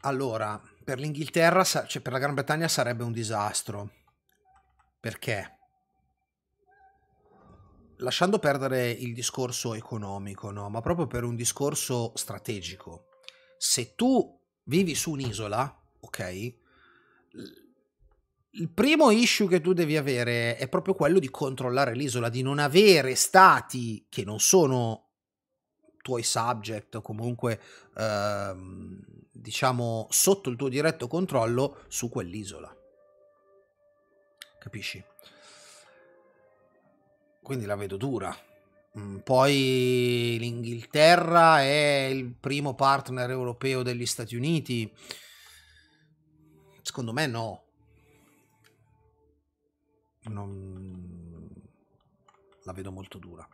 Allora, per l'Inghilterra, cioè per la Gran Bretagna sarebbe un disastro. Perché? lasciando perdere il discorso economico, no? ma proprio per un discorso strategico. Se tu vivi su un'isola, ok? Il primo issue che tu devi avere è proprio quello di controllare l'isola, di non avere stati che non sono tuoi subject o comunque ehm, diciamo sotto il tuo diretto controllo su quell'isola. Capisci? quindi la vedo dura. Mm, poi l'Inghilterra è il primo partner europeo degli Stati Uniti. Secondo me no. Non... La vedo molto dura.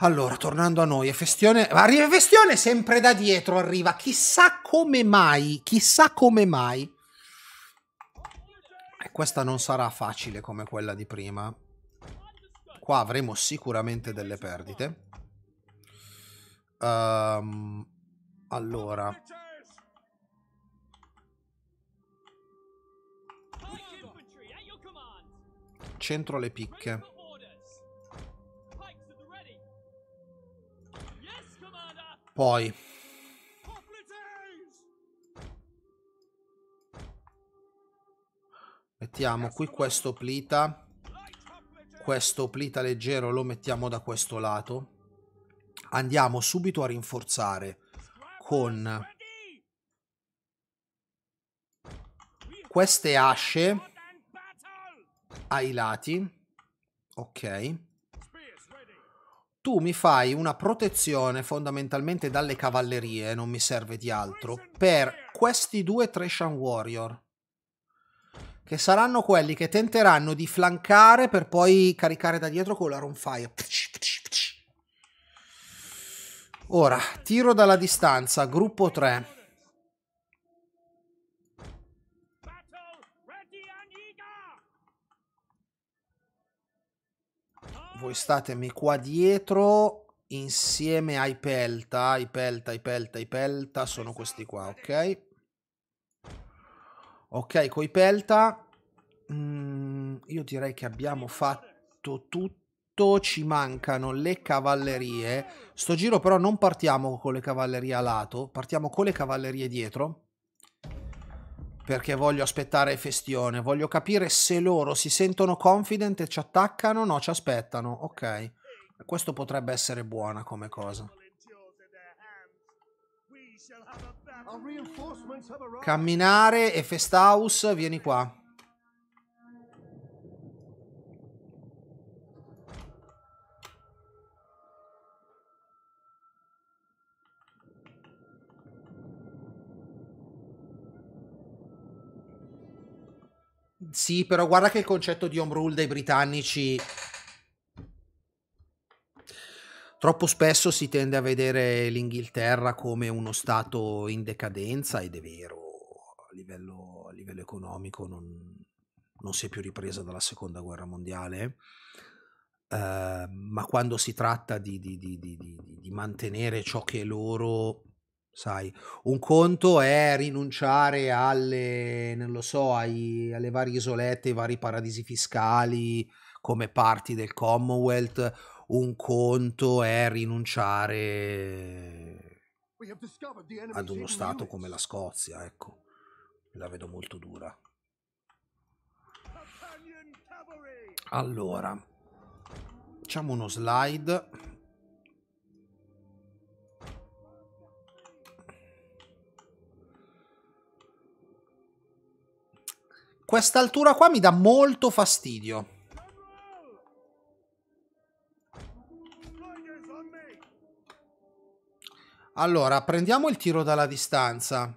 Allora, tornando a noi, Festione... Arriva Festione sempre da dietro, arriva. Chissà come mai, chissà come mai. E questa non sarà facile come quella di prima. Qua avremo sicuramente delle perdite. Um, allora. Centro le picche. Poi. Mettiamo qui questo plita questo plita leggero lo mettiamo da questo lato. Andiamo subito a rinforzare con queste asce ai lati. Ok. Tu mi fai una protezione fondamentalmente dalle cavallerie, non mi serve di altro, per questi due Treshan Warrior che saranno quelli che tenteranno di flancare per poi caricare da dietro con la Ronfire. Ora, tiro dalla distanza, gruppo 3. Voi statemi qua dietro insieme ai pelta, ai pelta, ai pelta, ai pelta, sono questi qua, ok? Ok, coi pelta. Mm, io direi che abbiamo fatto tutto. Ci mancano le cavallerie. Sto giro però non partiamo con le cavallerie a lato. Partiamo con le cavallerie dietro. Perché voglio aspettare Festione. Voglio capire se loro si sentono confident e ci attaccano. No, ci aspettano. Ok. Questo potrebbe essere buona come cosa. Camminare e Festaus, vieni qua. Sì, però guarda che il concetto di home rule dei britannici Troppo spesso si tende a vedere l'Inghilterra come uno Stato in decadenza ed è vero, a livello, a livello economico non, non, si è più ripresa dalla seconda guerra mondiale, eh, ma quando si tratta di, di, di, di mantenere ciò che è loro, sai, un conto è rinunciare alle, non lo so, ai, alle varie isolette, ai vari paradisi fiscali come parti del Commonwealth, un conto è rinunciare ad uno stato come la Scozia, ecco, la vedo molto dura. Allora, facciamo uno slide. Quest'altura altura qua mi dà molto fastidio. Allora, prendiamo il tiro dalla distanza.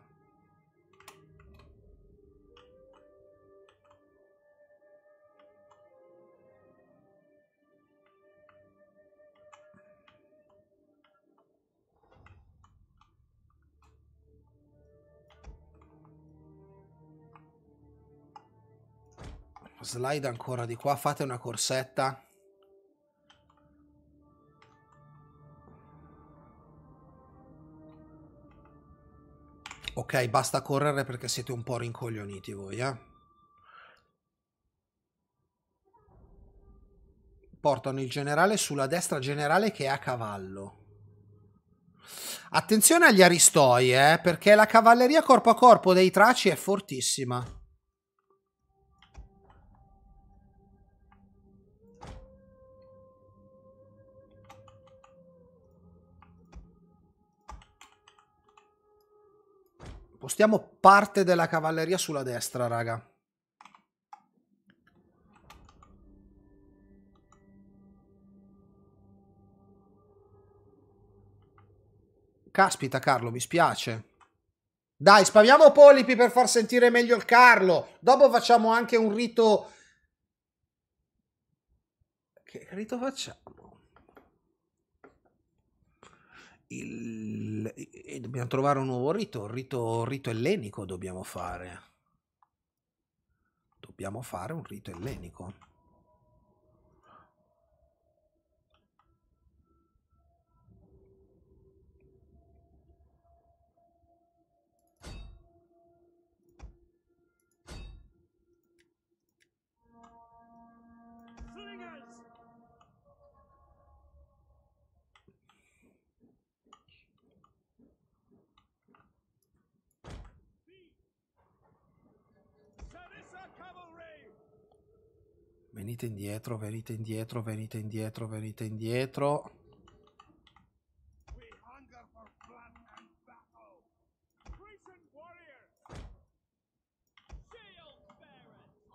Slide ancora di qua, fate una corsetta. ok, basta correre perché siete un po' rincoglioniti voi, eh. Portano il generale sulla destra generale che è a cavallo. Attenzione agli aristoi, eh, perché la cavalleria corpo a corpo dei traci è fortissima. Spostiamo parte della cavalleria sulla destra, raga. Caspita Carlo, mi spiace. Dai, spaviamo Polipi per far sentire meglio il Carlo. Dopo facciamo anche un rito... Che rito facciamo? il, e dobbiamo trovare un nuovo rito, un rito, un rito ellenico dobbiamo fare. Dobbiamo fare un rito ellenico. Venite indietro, venite indietro, venite indietro, venite indietro.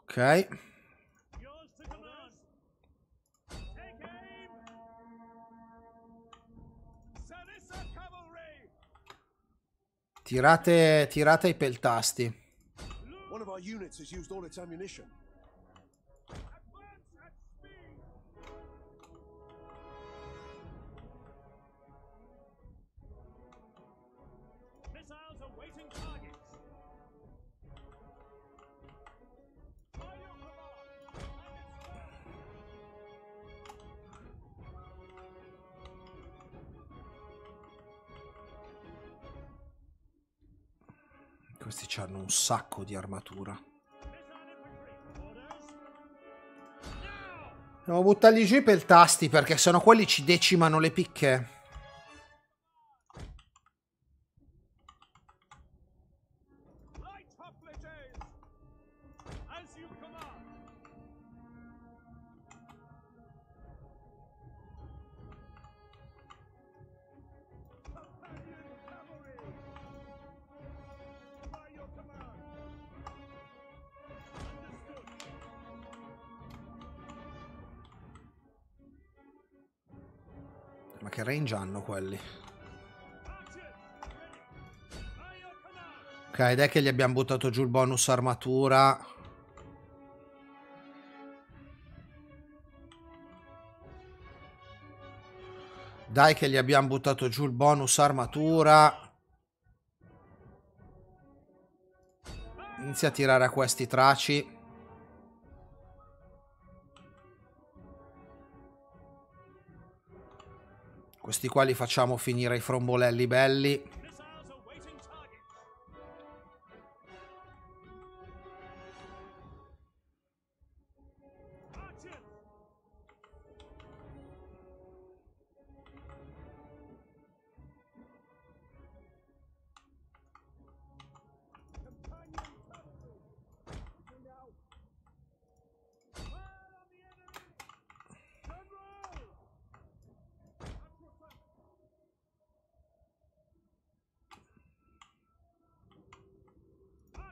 Ok. Tirate, tirate i peltasti. One of our units has used all its ammunition. hanno un sacco di armatura. Devo buttargli giù i tasti perché sennò quelli ci decimano le picche. range hanno quelli? Ok, ed è che gli abbiamo buttato giù il bonus armatura. Dai che gli abbiamo buttato giù il bonus armatura. Inizia a tirare a questi traci. questi qua li facciamo finire i frombolelli belli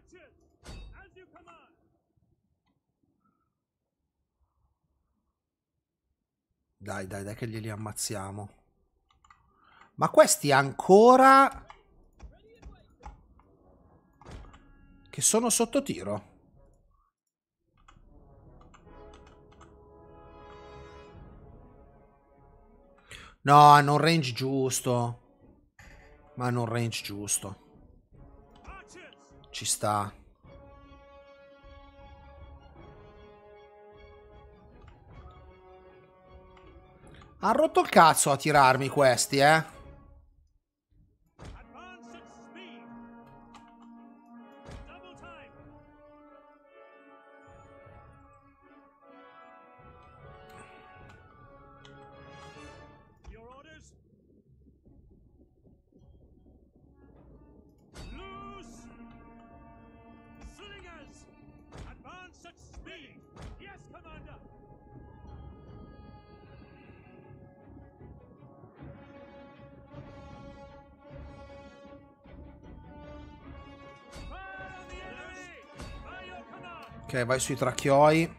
Action! As you command! Dai, dai, dai che glieli ammazziamo. Ma questi ancora... Che sono sotto tiro. No, hanno un range giusto. Ma hanno un range giusto ci sta. Ha rotto il cazzo a tirarmi questi, eh. vai sui tracchioi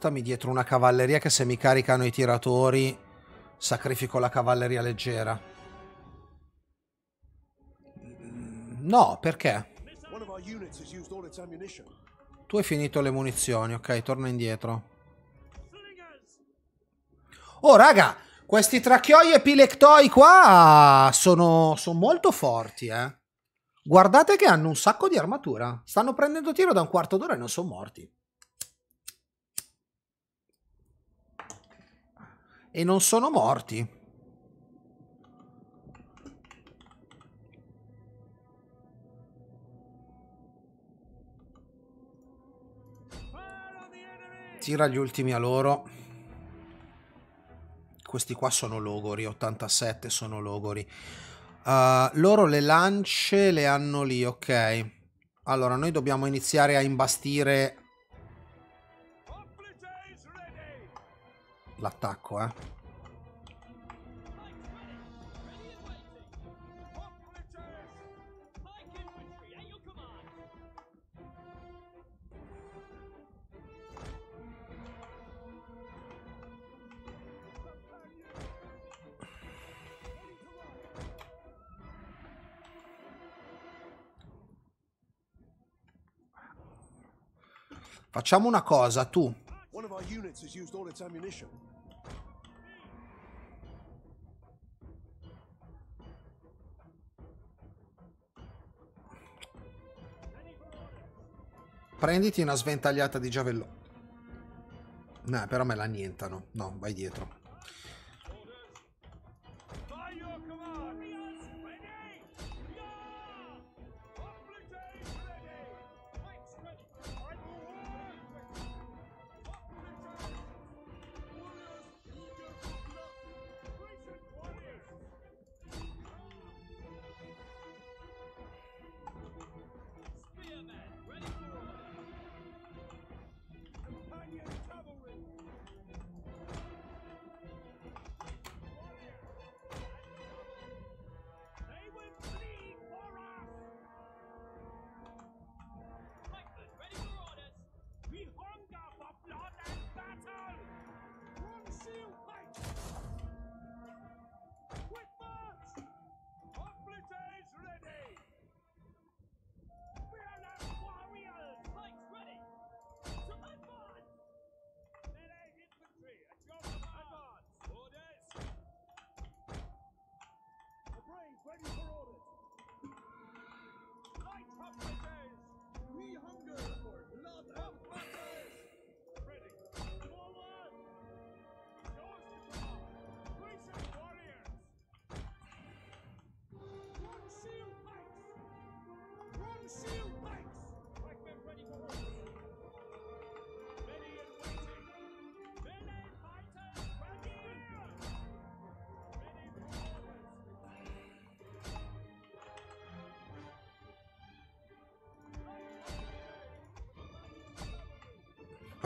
portami dietro una cavalleria che se mi caricano i tiratori sacrifico la cavalleria leggera. No, perché? Tu hai finito le munizioni, ok, torna indietro. Oh, raga, questi tracchioi e pilectoi qua sono, sono molto forti, eh. Guardate che hanno un sacco di armatura. Stanno prendendo tiro da un quarto d'ora e non sono morti. e non sono morti. Tira gli ultimi a loro. Questi qua sono logori, 87 sono logori. Uh, loro le lance le hanno lì, ok. Allora, noi dobbiamo iniziare a imbastire l'attacco, eh. Facciamo una cosa, tu. One of our units has used all its ammunition. Prenditi una sventagliata di giavellone. No, però me la annientano. No, vai dietro.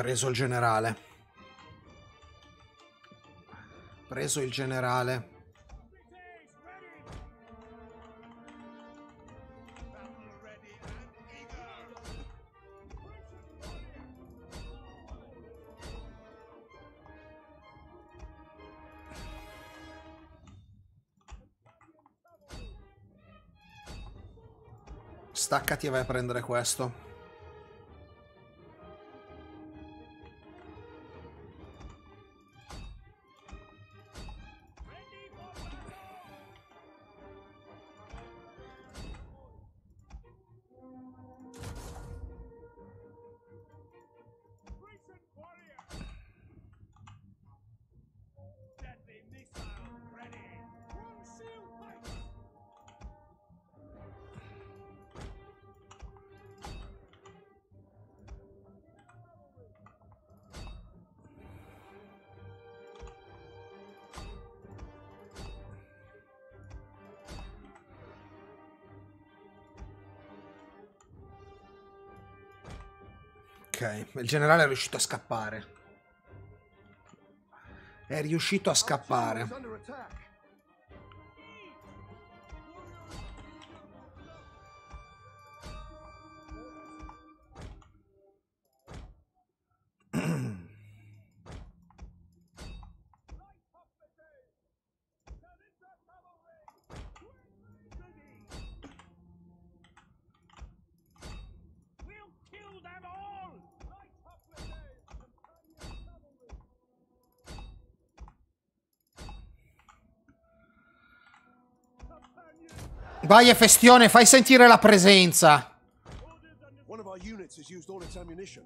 Preso il generale. Preso il generale. Staccati e vai a prendere questo. Il generale è riuscito a scappare. È riuscito a scappare. Vai Festione, fai sentire la presenza. One of our units has used all its ammunition.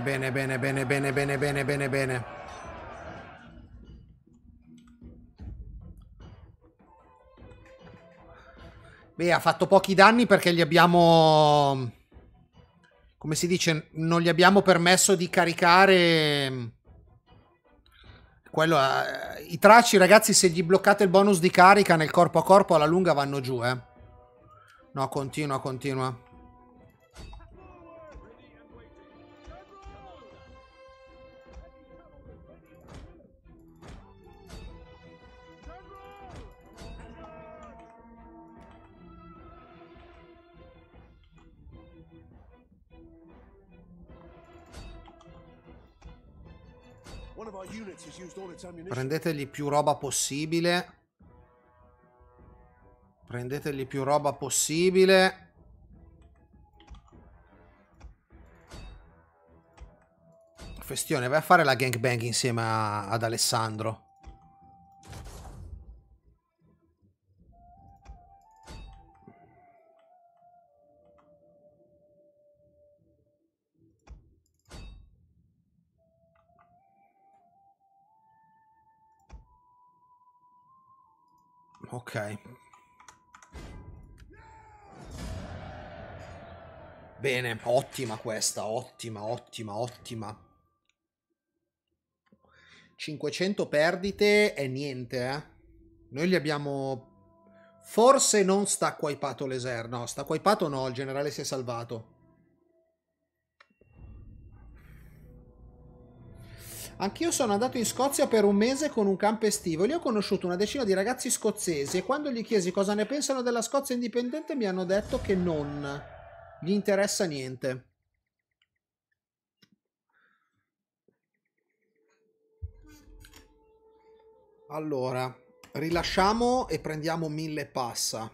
Bene, bene, bene, bene, bene, bene, bene, bene, bene. Beh, ha fatto pochi danni perché gli abbiamo... Come si dice, non gli abbiamo permesso di caricare... Quello, eh, I tracci, ragazzi, se gli bloccate il bonus di carica nel corpo a corpo, alla lunga vanno giù, eh. No, continua, continua. Prendetegli più roba possibile. Prendetegli più roba possibile. Festione, vai a fare la gangbang insieme a, ad Alessandro. ok. Bene, ottima questa, ottima, ottima, ottima. 500 perdite è niente, eh. Noi li abbiamo... Forse non sta acquaipato l'esercito, no, sta acquaipato no, il generale si è salvato. Anch'io sono andato in Scozia per un mese con un campo estivo. Lì ho conosciuto una decina di ragazzi scozzesi e quando gli chiesi cosa ne pensano della Scozia indipendente mi hanno detto che non gli interessa niente. Allora, rilasciamo e prendiamo mille passa.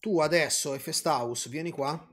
Tu adesso, Efestaus, vieni qua.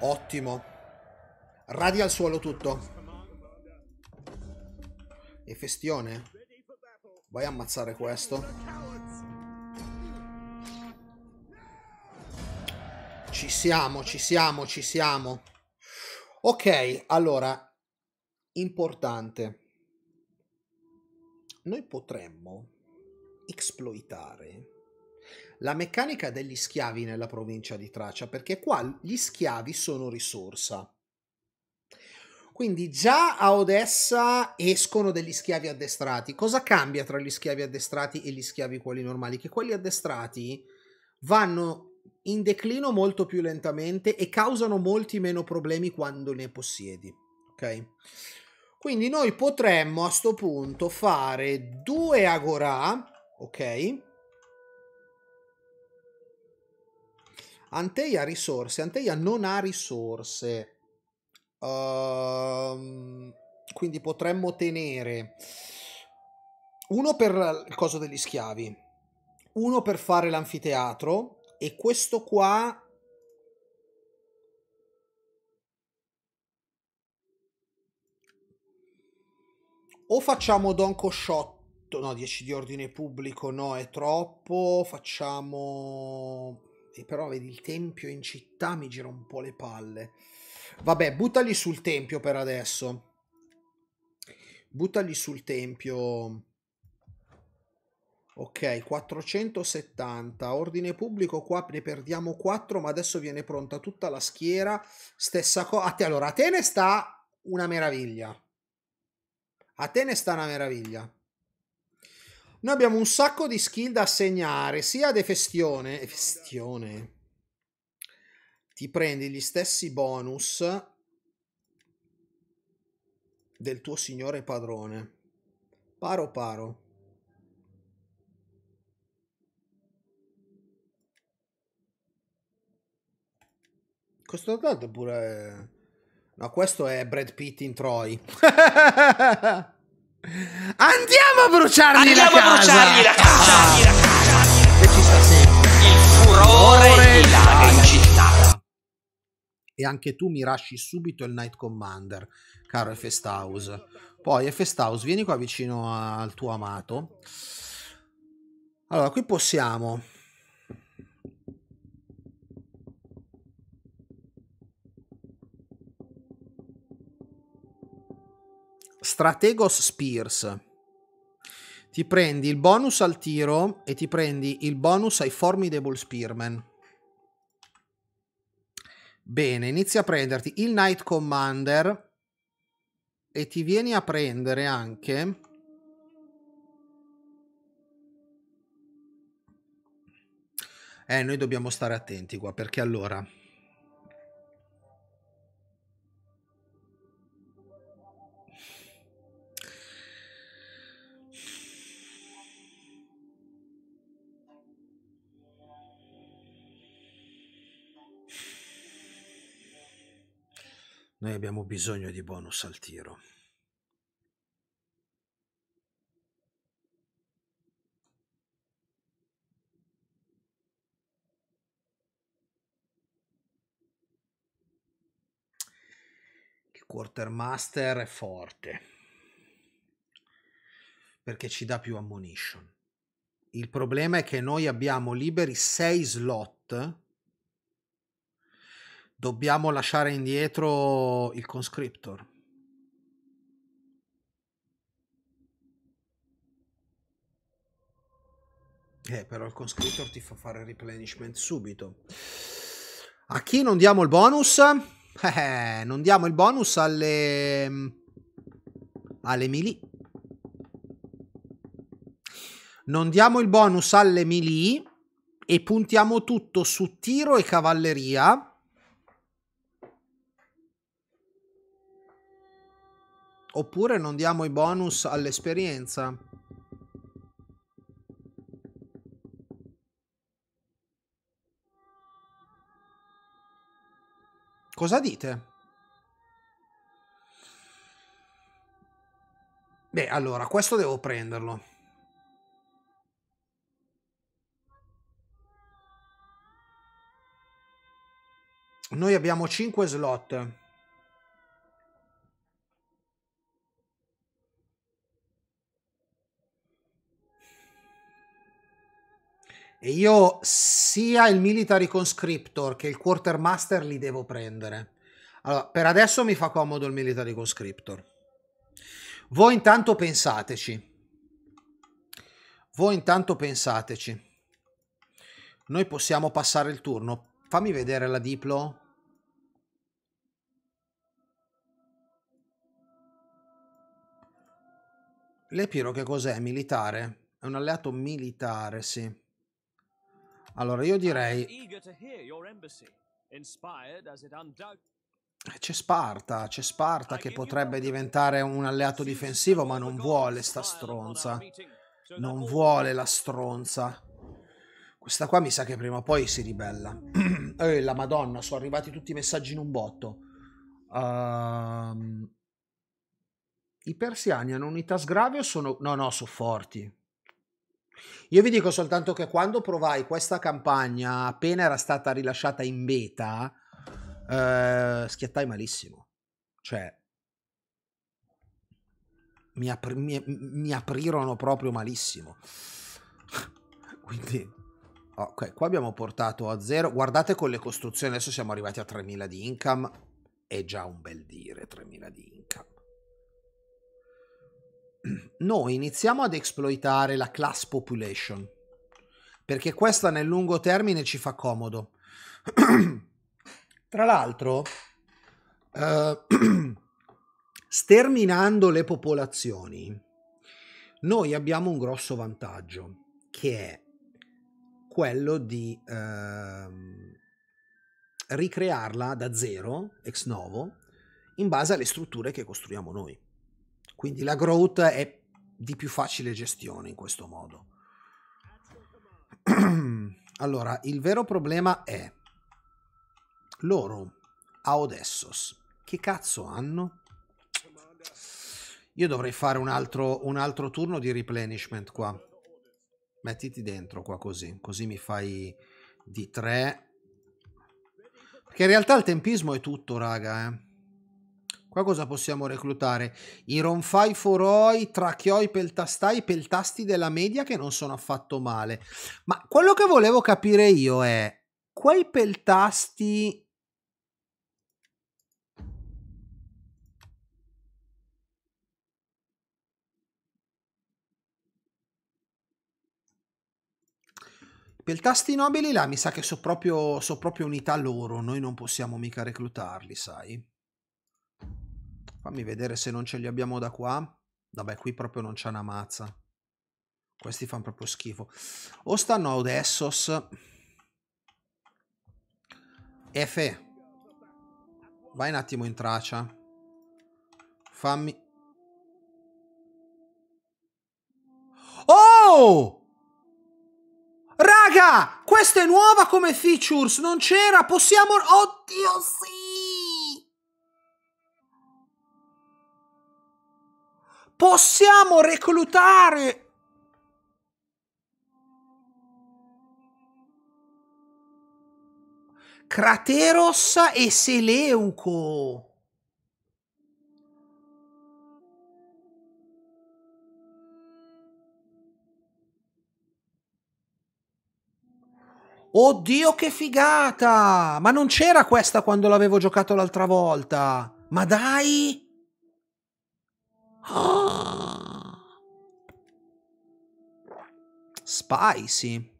Ottimo. Radia al suolo tutto. E festione. Vai a ammazzare questo. Ci siamo, ci siamo, ci siamo. Ok, allora, importante. Noi potremmo esploitare la meccanica degli schiavi nella provincia di Tracia, perché qua gli schiavi sono risorsa. Quindi già a Odessa escono degli schiavi addestrati. Cosa cambia tra gli schiavi addestrati e gli schiavi quelli normali? Che quelli addestrati vanno in declino molto più lentamente e causano molti meno problemi quando ne possiedi. Ok? Quindi noi potremmo a questo punto fare due agora, ok? ha risorse, Anteia non ha risorse. Uh, quindi potremmo tenere uno per il coso degli schiavi, uno per fare l'anfiteatro e questo qua o facciamo Don Cosciotto, no 10 di ordine pubblico no è troppo, facciamo e però vedi il tempio in città mi gira un po' le palle. Vabbè, buttali sul tempio per adesso. Buttali sul tempio. Ok, 470. Ordine pubblico, qua ne perdiamo 4, ma adesso viene pronta tutta la schiera. Stessa cosa. A te, allora, a te ne sta una meraviglia. A te ne sta una meraviglia. Noi abbiamo un sacco di skill da assegnare, sia ad Efestione... Efestione... Ti prendi gli stessi bonus del tuo signore padrone. Paro paro. Questo tanto pure... No, questo è Brad Pitt in Troy. Andiamo a bruciargli Andiamo la casa. a bruciargli la casa. Ah. E ci sta sempre. Il furore, di dilaga in città. E anche tu mi rasci subito il Night Commander, caro Festhouse. Poi Festhouse, vieni qua vicino al tuo amato. Allora, qui possiamo Strategos Spears. Ti prendi il bonus al tiro e ti prendi il bonus ai Formidable Spearmen. Bene, inizia a prenderti il Knight Commander e ti vieni a prendere anche... Eh, noi dobbiamo stare attenti qua perché allora... Noi abbiamo bisogno di bonus al tiro. quartermaster è forte perché ci dà più ammunition. Il problema è che noi abbiamo liberi 6 slot Dobbiamo lasciare indietro il conscriptor. Eh, però il conscriptor ti fa fare il replenishment subito. A chi non diamo il bonus? Eh, non diamo il bonus alle... Mm, alle melee. Non diamo il bonus alle melee e puntiamo tutto su tiro e cavalleria Oppure non diamo i bonus all'esperienza. Cosa dite? Beh, allora, questo devo prenderlo. Noi abbiamo 5 slot. E io sia il military conscriptor che il quartermaster li devo prendere. Allora, per adesso mi fa comodo il military conscriptor. Voi intanto pensateci. Voi intanto pensateci. Noi possiamo passare il turno. Fammi vedere la diplo. L'Epiro che cos'è? Militare? È un alleato militare, sì. Allora, io direi... Eh, c'è Sparta, c'è Sparta che potrebbe diventare un alleato difensivo, ma non vuole sta stronza. Non vuole la stronza. Questa qua mi sa che prima o poi si ribella. eh, la madonna, sono arrivati tutti i messaggi in un botto. Uh, I persiani hanno unità sgrave o sono... No, no, sono forti. Io vi dico soltanto che quando provai questa campagna, appena era stata rilasciata in beta, eh, schiattai malissimo. Cioè, mi, apri mi, mi aprirono proprio malissimo. Quindi, ok, qua abbiamo portato a zero. Guardate con le costruzioni, adesso siamo arrivati a 3.000 di income. È già un bel dire 3.000 di income noi iniziamo ad esploitare la class population, perché questa nel lungo termine ci fa comodo. Tra l'altro, eh, sterminando le popolazioni, noi abbiamo un grosso vantaggio, che è quello di eh, ricrearla da zero, ex novo, in base alle strutture che costruiamo noi. Quindi la growth è di più facile gestione in questo modo. allora, il vero problema è loro a Odessos che cazzo hanno? Io dovrei fare un altro, un altro turno di replenishment qua. Mettiti dentro qua così, così mi fai di 3. Perché in realtà il tempismo è tutto, raga, eh. Qua cosa possiamo reclutare? I ronfai foroi, Tracchioi, peltastai, peltasti della media che non sono affatto male. Ma quello che volevo capire io è quei peltasti Peltasti nobili là mi sa che sono proprio, so proprio unità loro, noi non possiamo mica reclutarli, sai? Fammi vedere se non ce li abbiamo da qua. Vabbè, qui proprio non c'è una mazza. Questi fanno proprio schifo. O stanno ad Essos. Efe. Vai un attimo in traccia. Fammi... Oh! Raga! Questa è nuova come features, non c'era! Possiamo... Oddio sì! possiamo reclutare Crateros e Seleuco. Oddio che figata! Ma non c'era questa quando l'avevo giocato l'altra volta! Ma dai! Spicy.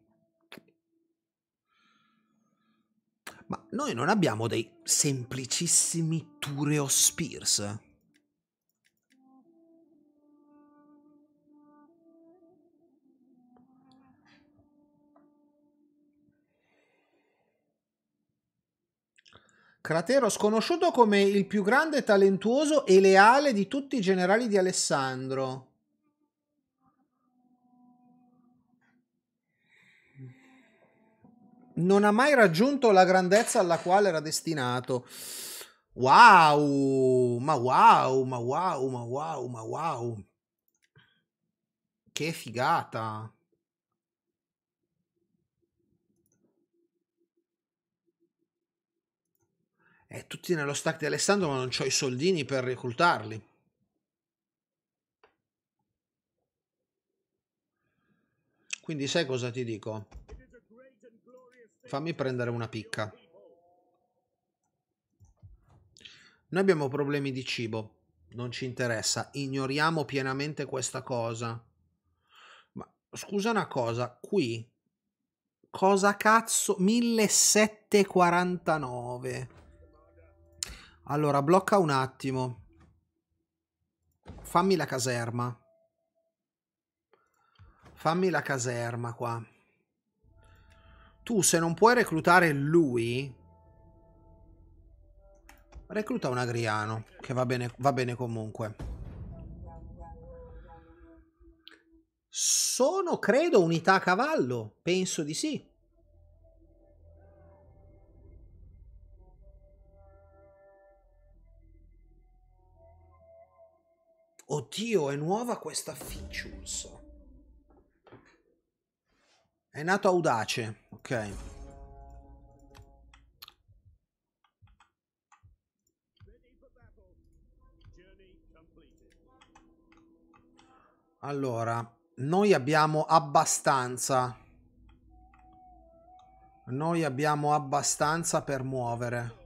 Ma noi non abbiamo dei semplicissimi Tureo Spears? Cratero, sconosciuto come il più grande, talentuoso e leale di tutti i generali di Alessandro. Non ha mai raggiunto la grandezza alla quale era destinato. Wow, ma wow, ma wow, ma wow, ma wow. Che figata. eh, tutti nello stack di Alessandro, ma non ho i soldini per reclutarli. Quindi sai cosa ti dico? Fammi prendere una picca. Noi abbiamo problemi di cibo, non ci interessa, ignoriamo pienamente questa cosa. Ma scusa una cosa, qui cosa cazzo 1749 allora, blocca un attimo. Fammi la caserma. Fammi la caserma qua. Tu se non puoi reclutare lui... Recluta un agriano, che va bene, va bene comunque. Sono, credo, unità a cavallo. Penso di sì. Oddio, è nuova questa features. È nato audace, ok. Allora, noi abbiamo abbastanza. Noi abbiamo abbastanza per muovere.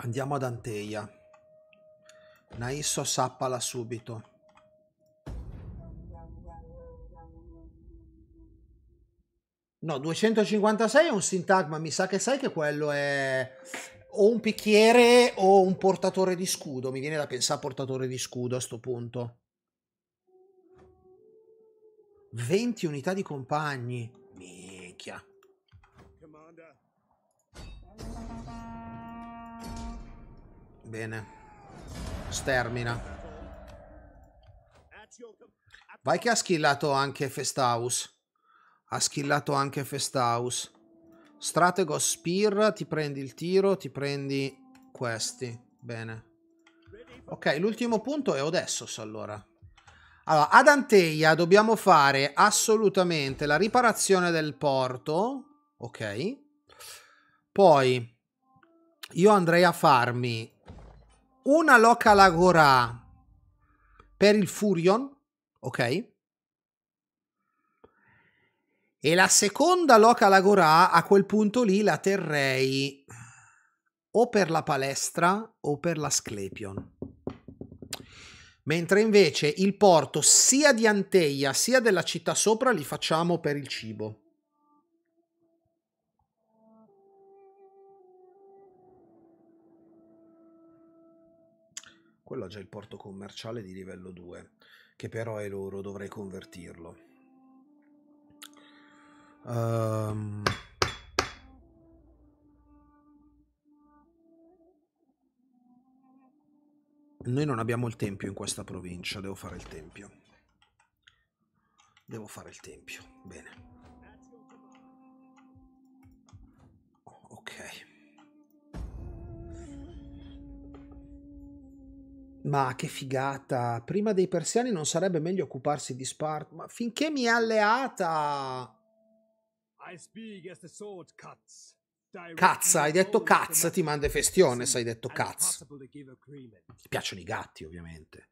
Andiamo ad Anteia. Naisso sappala subito. No, 256 è un sintagma, mi sa che sai che quello è o un picchiere o un portatore di scudo, mi viene da pensare portatore di scudo a sto punto. 20 unità di compagni, minchia. Commander. Bene. Stermina. Vai che ha skillato anche Festhouse. Ha skillato anche Festhouse. Stratego Spear, ti prendi il tiro, ti prendi questi. Bene. Ok, l'ultimo punto è Odessos allora. Allora, ad Anteia dobbiamo fare assolutamente la riparazione del porto. Ok. Poi io andrei a farmi una Local Agora per il Furion, ok? E la seconda Local Agora a quel punto lì la terrei o per la palestra o per la Sclepion. Mentre invece il porto sia di Anteia sia della città sopra li facciamo per il cibo. Quello ha già il porto commerciale di livello 2, che però è loro, dovrei convertirlo. Um... Noi non abbiamo il tempio in questa provincia, devo fare il tempio. Devo fare il tempio, bene. Ok. Ma che figata! Prima dei persiani non sarebbe meglio occuparsi di Sparta? Ma finché mi è alleata! Cazza, hai detto cazza, ti manda festione se hai detto cazza. Ti piacciono i gatti, ovviamente.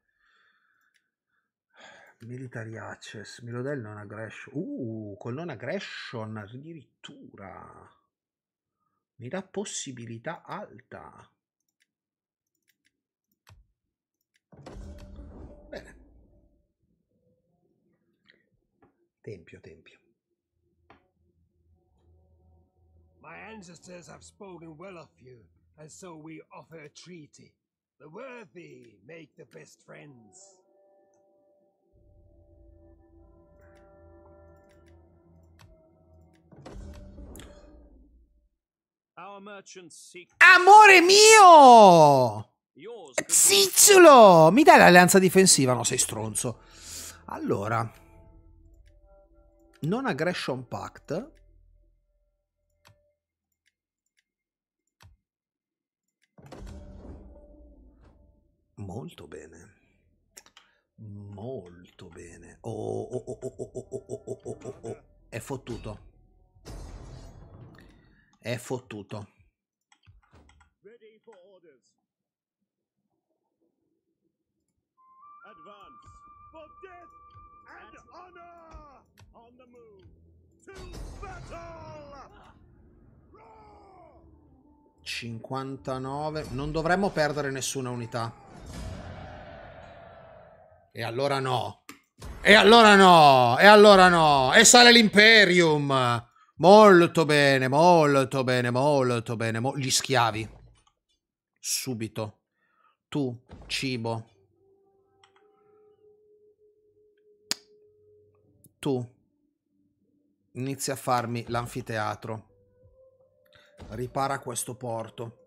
Military access, mi il non aggression. Uh, col non aggression addirittura. Mi dà possibilità alta. Bene. Tempio, tempio. My ancestors have spoken well of you, and so we offer a treaty. The worthy make the best friends. Our merchants seek Amore mio! Zizzolo! Mi dai l'alleanza difensiva? No, sei stronzo. Allora. Non aggression pact. Molto bene. Molto bene. Oh, oh, oh, oh, oh, oh, oh, oh, oh, oh. È fottuto. È fottuto. of death and That's... honor! On the move! To battle! 59. Non dovremmo perdere nessuna unità. E allora no. E allora no. E allora no. E sale l'Imperium. Molto bene, molto bene, molto bene. Mo gli schiavi. Subito. Tu, cibo, tu inizi a farmi l'anfiteatro. Ripara questo porto.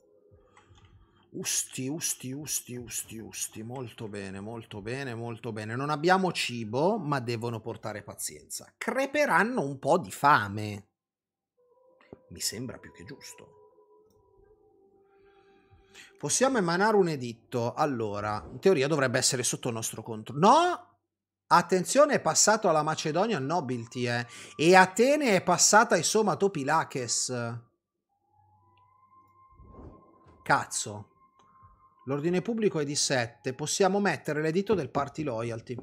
Usti, usti, usti, usti, usti. Molto bene, molto bene, molto bene. Non abbiamo cibo, ma devono portare pazienza. Creperanno un po' di fame. Mi sembra più che giusto. Possiamo emanare un editto. Allora, in teoria dovrebbe essere sotto nostro controllo. No! Attenzione, è passato alla Macedonia Nobility, eh. E Atene è passata ai Somatopilaches. Cazzo. L'ordine pubblico è di 7. Possiamo mettere l'editto del party loyalty.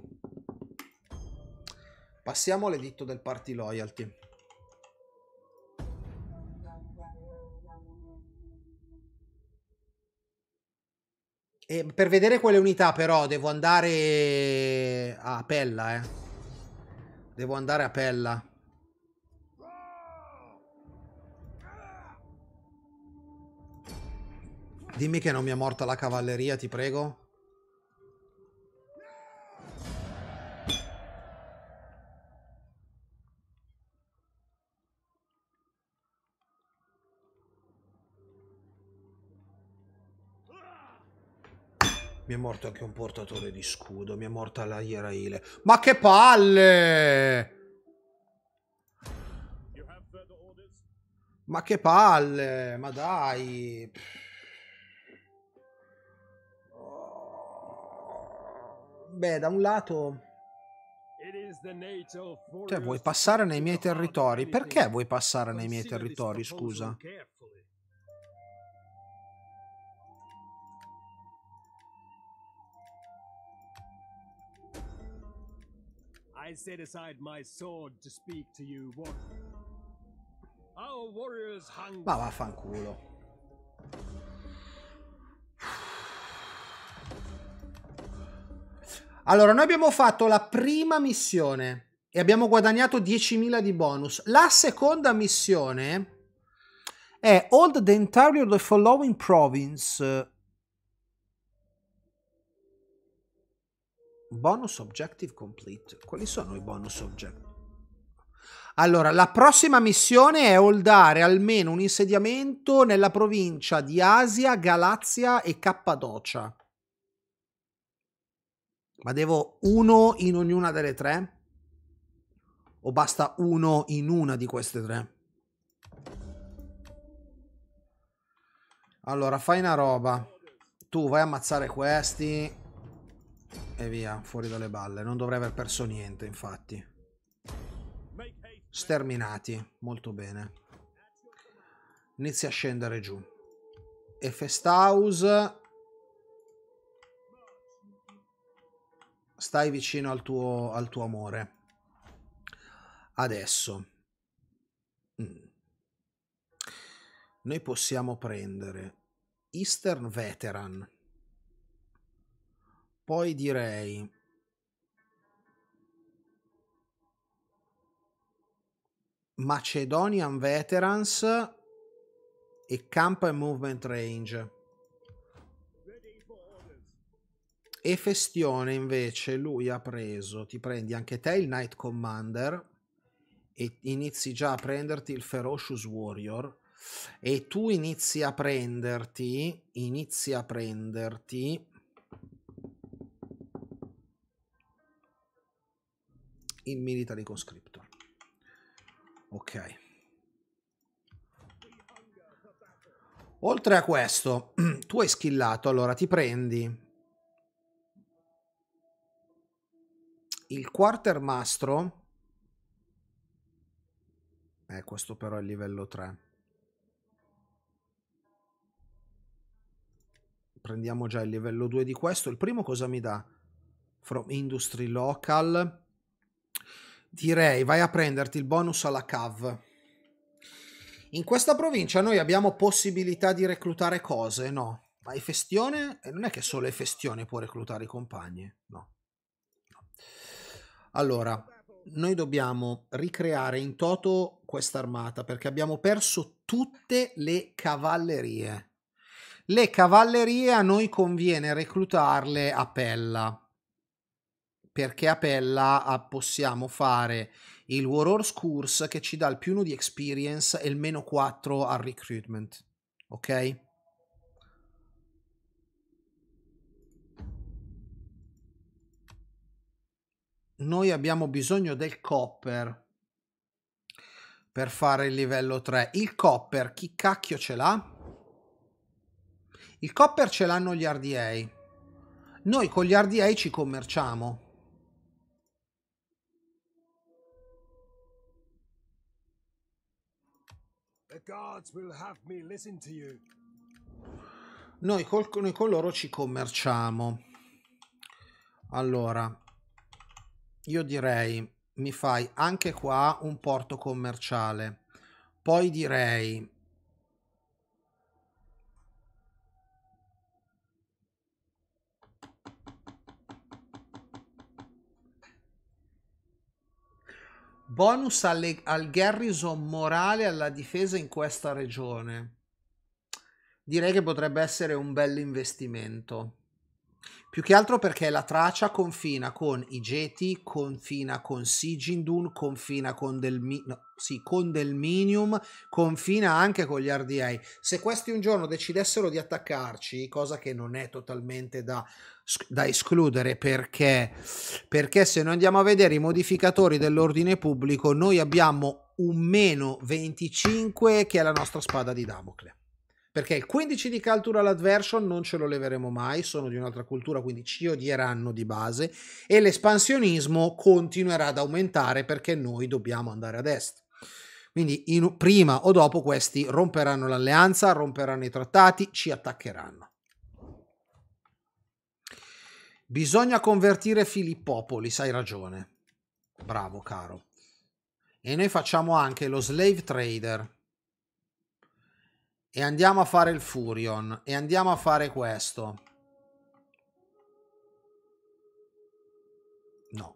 Passiamo all'editto del party loyalty. E eh, per vedere quelle unità però devo andare a Pella, eh. Devo andare a Pella. Dimmi che non mi è morta la cavalleria, ti prego. Mi è morto anche un portatore di scudo. Mi è morta la Ieraile. Ma che palle! Ma che palle! Ma dai! Beh, da un lato... Te vuoi passare nei miei territori? Perché vuoi passare nei miei territori, scusa? I set aside my sword to speak to you. War Our warriors hung. Ma vaffanculo. Allora, noi abbiamo fatto la prima missione e abbiamo guadagnato 10.000 di bonus. La seconda missione è Hold the entire of the following province Bonus objective complete. Quali sono i bonus objective? Allora, la prossima missione è holdare almeno un insediamento nella provincia di Asia, Galazia e Cappadocia. Ma devo uno in ognuna delle tre? O basta uno in una di queste tre? Allora, fai una roba. Tu vai a ammazzare questi. E via, fuori dalle balle. Non dovrei aver perso niente, infatti. Sterminati, molto bene. Inizia a scendere giù. E Festhouse... Stai vicino al tuo, al tuo amore. Adesso. Mm. Noi possiamo prendere Eastern Veteran poi direi... Macedonian Veterans e Camp and Movement Range. E Festione invece lui ha preso, ti prendi anche te il Knight Commander e inizi già a prenderti il Ferocious Warrior e tu inizi a prenderti, inizi a prenderti in military conscriptor. Ok. Oltre a questo, tu hai skillato, allora ti prendi il quartermastro. Eh, questo però è il livello 3. Prendiamo già il livello 2 di questo. Il primo cosa mi dà? From Industry Local. Direi vai a prenderti il bonus alla CAV. In questa provincia noi abbiamo possibilità di reclutare cose, no? Ma è Efestione, eh, non è che solo festione può reclutare i compagni, no. no. Allora, noi dobbiamo ricreare in toto questa armata perché abbiamo perso tutte le cavallerie. Le cavallerie a noi conviene reclutarle a Pella perché a Pella ah, possiamo fare il War Horse Course che ci dà il più 1 di experience e il meno 4 al recruitment. Ok? Noi abbiamo bisogno del copper per fare il livello 3. Il copper chi cacchio ce l'ha? Il copper ce l'hanno gli RDA. Noi con gli RDA ci commerciamo. will have me listen Noi, col, noi con loro ci commerciamo. Allora, io direi mi fai anche qua un porto commerciale. Poi direi bonus alle, al garrison morale alla difesa in questa regione. Direi che potrebbe essere un bel investimento. Più che altro perché la traccia confina con i Jeti, confina con Sigindun, confina con del, no, sì, con del Minium, confina anche con gli RDA. Se questi un giorno decidessero di attaccarci, cosa che non è totalmente da, da escludere perché, perché se noi andiamo a vedere i modificatori dell'ordine pubblico, noi abbiamo un meno 25 che è la nostra spada di Damocle perché il 15 di Cultural Adversion non ce lo leveremo mai, sono di un'altra cultura, quindi ci odieranno di base, e l'espansionismo continuerà ad aumentare perché noi dobbiamo andare ad est. Quindi in, prima o dopo questi romperanno l'alleanza, romperanno i trattati, ci attaccheranno. Bisogna convertire Filippopolis, hai ragione. Bravo caro. E noi facciamo anche lo slave trader e andiamo a fare il Furion e andiamo a fare questo. No,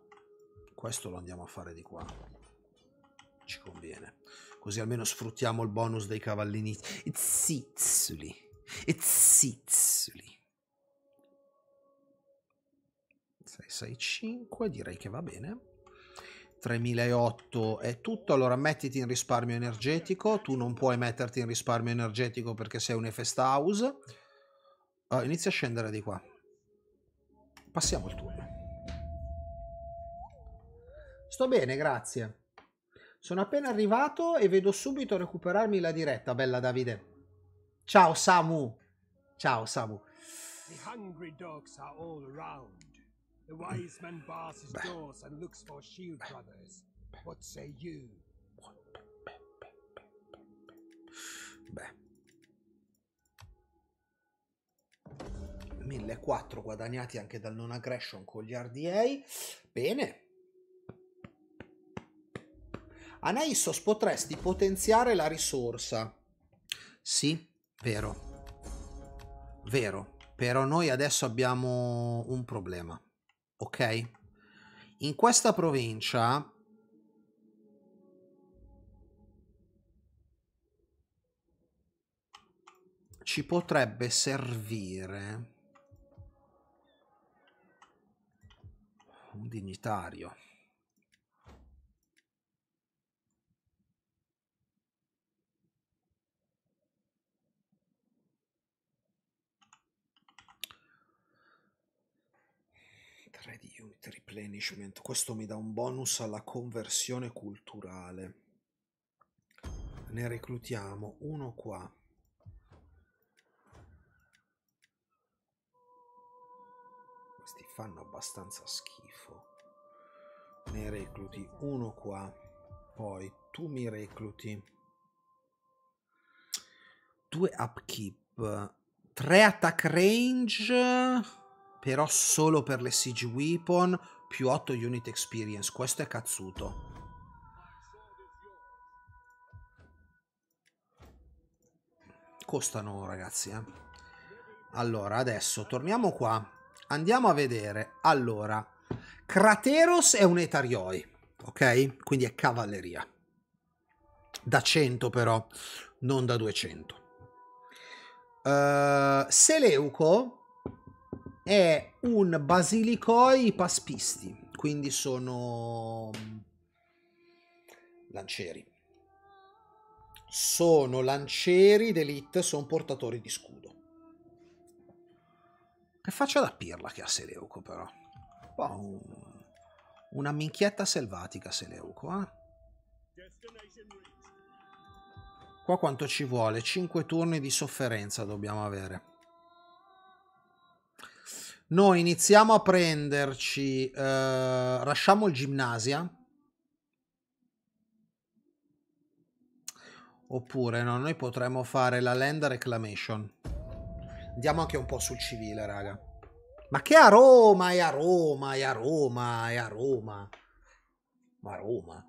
questo lo andiamo a fare di qua. Ci conviene. Così almeno sfruttiamo il bonus dei cavallini. Zizzuli. Zizzuli. 665 direi che va bene. 3008 è tutto, allora mettiti in risparmio energetico, tu non puoi metterti in risparmio energetico perché sei un Efest House. Uh, inizia a scendere di qua. Passiamo il turno. Sto bene, grazie. Sono appena arrivato e vedo subito recuperarmi la diretta, bella Davide. Ciao Samu. Ciao Samu. The hungry dogs are all around. The wise man bars his doors and looks for shield brothers. What say you? Beh. 1.400 guadagnati anche dal non aggression con gli RDA. Bene. Anaisos, potresti potenziare la risorsa. Sì, vero. Vero. Però noi adesso abbiamo un problema ok? In questa provincia ci potrebbe servire un dignitario. replenishment. Questo mi dà un bonus alla conversione culturale. Ne reclutiamo uno qua. Questi fanno abbastanza schifo. Ne recluti uno qua. Poi tu mi recluti. Due upkeep. Tre attack range però solo per le siege weapon più 8 unit experience. Questo è cazzuto. Costano, ragazzi, eh. Allora, adesso torniamo qua. Andiamo a vedere. Allora, Crateros è un Etarioi, ok? Quindi è cavalleria. Da 100 però, non da 200. Uh, eh, Seleuco è un basilicoi paspisti, quindi sono mm, lancieri. Sono lancieri d'elite, sono portatori di scudo. Che faccia da pirla che ha Seleuco però. Wow. Boh, una minchietta selvatica Seleuco, eh? Qua quanto ci vuole? 5 turni di sofferenza dobbiamo avere. Noi iniziamo a prenderci, eh, lasciamo il Gimnasia. Oppure no, noi potremmo fare la land reclamation. Andiamo anche un po' sul civile, raga. Ma che a Roma, è a Roma, è a Roma, è a Roma. Ma Roma.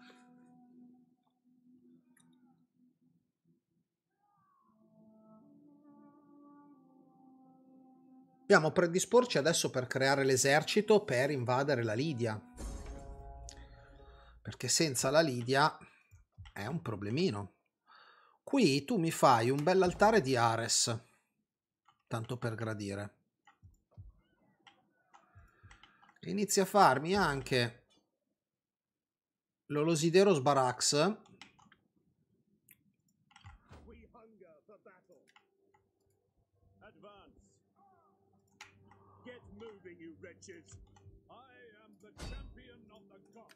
Dobbiamo predisporci adesso per creare l'esercito per invadere la Lidia. Perché senza la Lidia è un problemino. Qui tu mi fai un bell'altare di Ares, tanto per gradire. Inizia a farmi anche l'Olosideros Barax,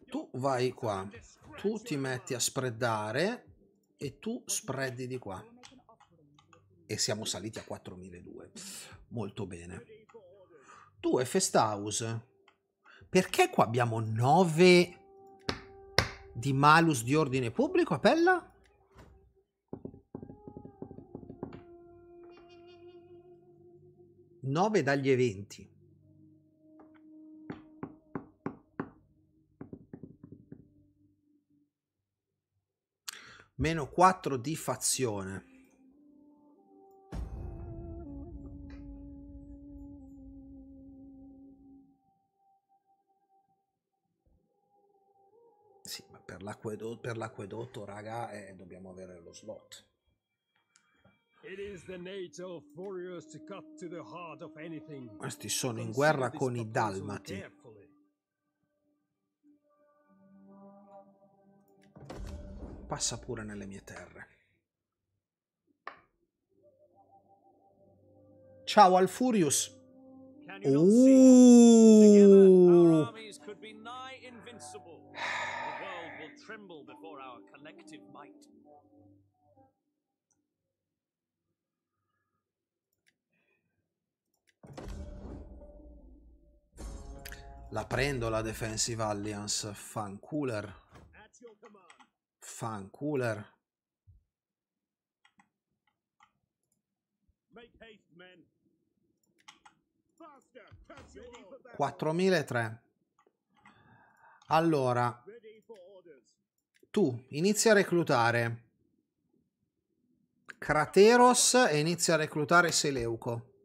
tu vai qua, tu ti metti a spreadare e tu spreadi di qua. E siamo saliti a 4.200. Molto bene. Tu e Festhouse, perché qua abbiamo 9 di malus di ordine pubblico a Pella? Nove dagli eventi. meno 4 di fazione. Sì, ma per l'acquedotto, raga, eh, dobbiamo avere lo slot. It is the the NATO of to to cut heart anything. Questi sono in guerra con i Dalmati. passa pure nelle mie terre. Ciao al Furious. Uh. La prendo la Defensive Alliance, fan cooler fan cooler. Quattromila Allora, tu inizi a reclutare Krateros e inizia a reclutare Seleuco.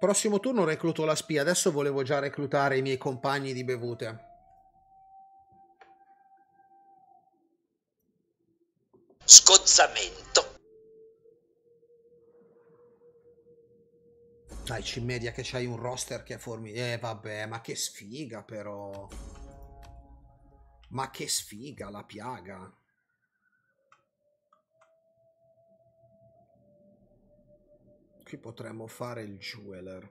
Prossimo turno recluto la spia, adesso volevo già reclutare i miei compagni di bevute. Scozzamento. Dai, ci media che c'hai un roster che è formidabile. Eh, vabbè, ma che sfiga però. Ma che sfiga la piaga. Qui potremmo fare il jeweler.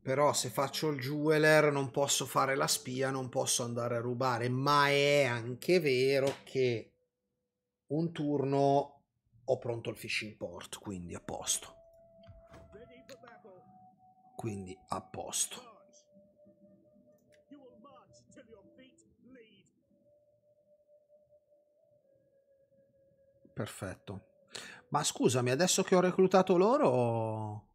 Però se faccio il jeweler non posso fare la spia, non posso andare a rubare. Ma è anche vero che un turno ho pronto il fishing port, quindi a posto. Quindi a posto. Perfetto. Ma scusami, adesso che ho reclutato loro...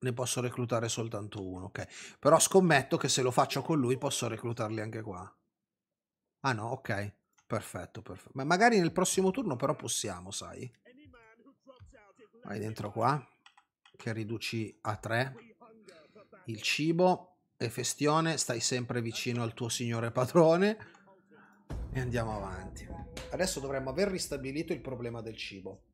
Ne posso reclutare soltanto uno, ok. Però scommetto che se lo faccio con lui posso reclutarli anche qua. Ah no, ok. Perfetto, perfetto. Ma magari nel prossimo turno però possiamo, sai. Vai dentro qua. Che riduci a tre. Il cibo e festione. Stai sempre vicino al tuo signore padrone. E andiamo avanti. Adesso dovremmo aver ristabilito il problema del cibo.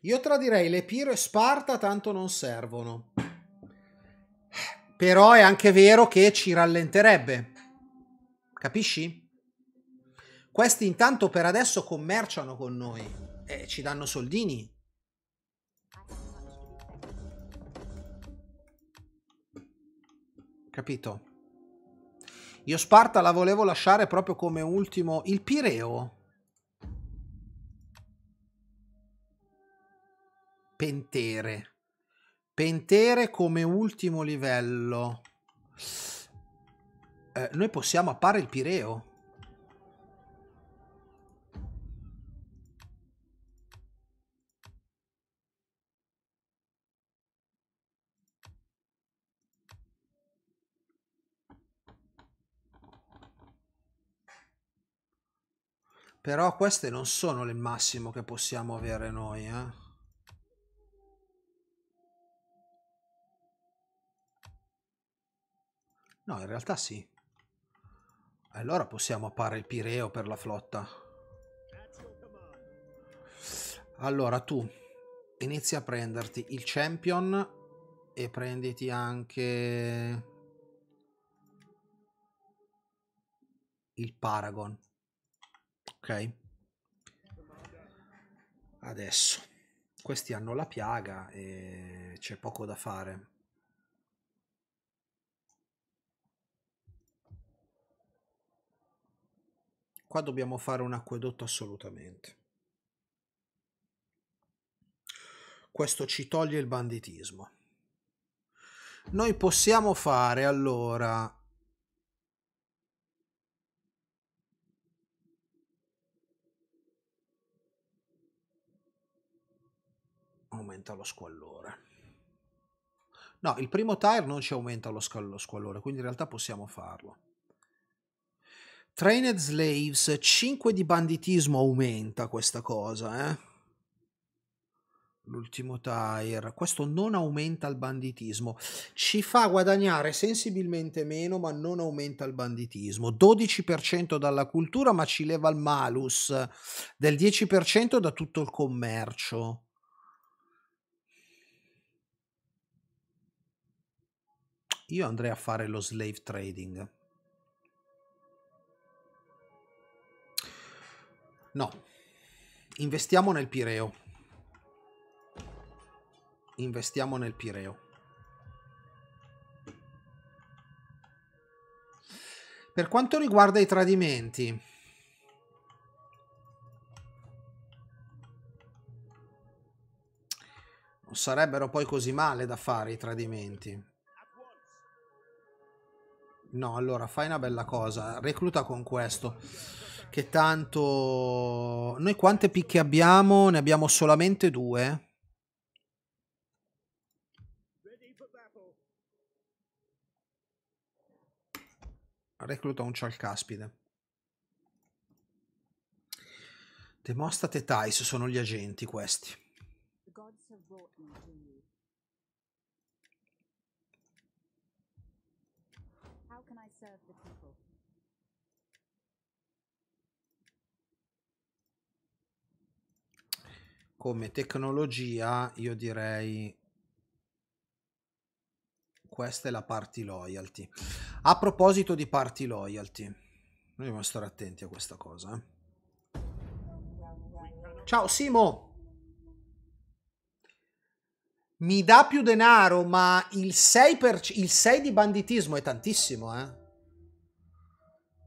Io tradirei Lepiro e Sparta tanto non servono. Però è anche vero che ci rallenterebbe. Capisci? Questi intanto per adesso commerciano con noi e ci danno soldini. Capito? Io Sparta la volevo lasciare proprio come ultimo. Il Pireo. Pentere. Pentere come ultimo livello. Eh, noi possiamo appare il Pireo. Però queste non sono le massimo che possiamo avere noi, eh. No, in realtà sì. Allora possiamo appare il Pireo per la flotta. Allora tu inizi a prenderti il Champion e prenditi anche il Paragon ok? Adesso, questi hanno la piaga e c'è poco da fare. Qua dobbiamo fare un acquedotto assolutamente. Questo ci toglie il banditismo. Noi possiamo fare allora aumenta lo squallore. No, il primo tire non ci aumenta lo, lo squallore, quindi in realtà possiamo farlo. Trained Slaves, 5 di banditismo aumenta questa cosa, eh? L'ultimo tire, questo non aumenta il banditismo, ci fa guadagnare sensibilmente meno ma non aumenta il banditismo, 12% dalla cultura ma ci leva il malus del 10% da tutto il commercio. Io andrei a fare lo slave trading. No, investiamo nel Pireo. Investiamo nel Pireo. Per quanto riguarda i tradimenti, non sarebbero poi così male da fare i tradimenti. No, allora fai una bella cosa, recluta con questo. Che tanto... Noi quante picche abbiamo? Ne abbiamo solamente due. Recluta un cialcaspide. Demostate Tais sono gli agenti questi. come tecnologia io direi questa è la party loyalty. A proposito di party loyalty, noi dobbiamo stare attenti a questa cosa. Eh. Ciao Simo! Mi dà più denaro, ma il 6, per... il 6 di banditismo è tantissimo, eh?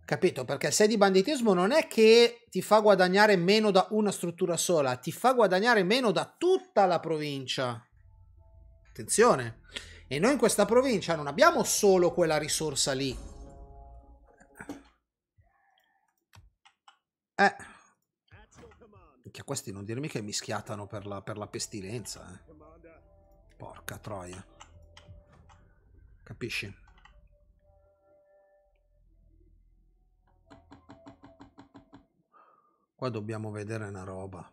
Capito? Perché se di banditismo non è che ti fa guadagnare meno da una struttura sola, ti fa guadagnare meno da tutta la provincia. Attenzione. E noi in questa provincia non abbiamo solo quella risorsa lì. Eh. Che questi non dirmi che mi schiattano per la, per la pestilenza. Eh. Porca troia. Capisci? Qua dobbiamo vedere una roba.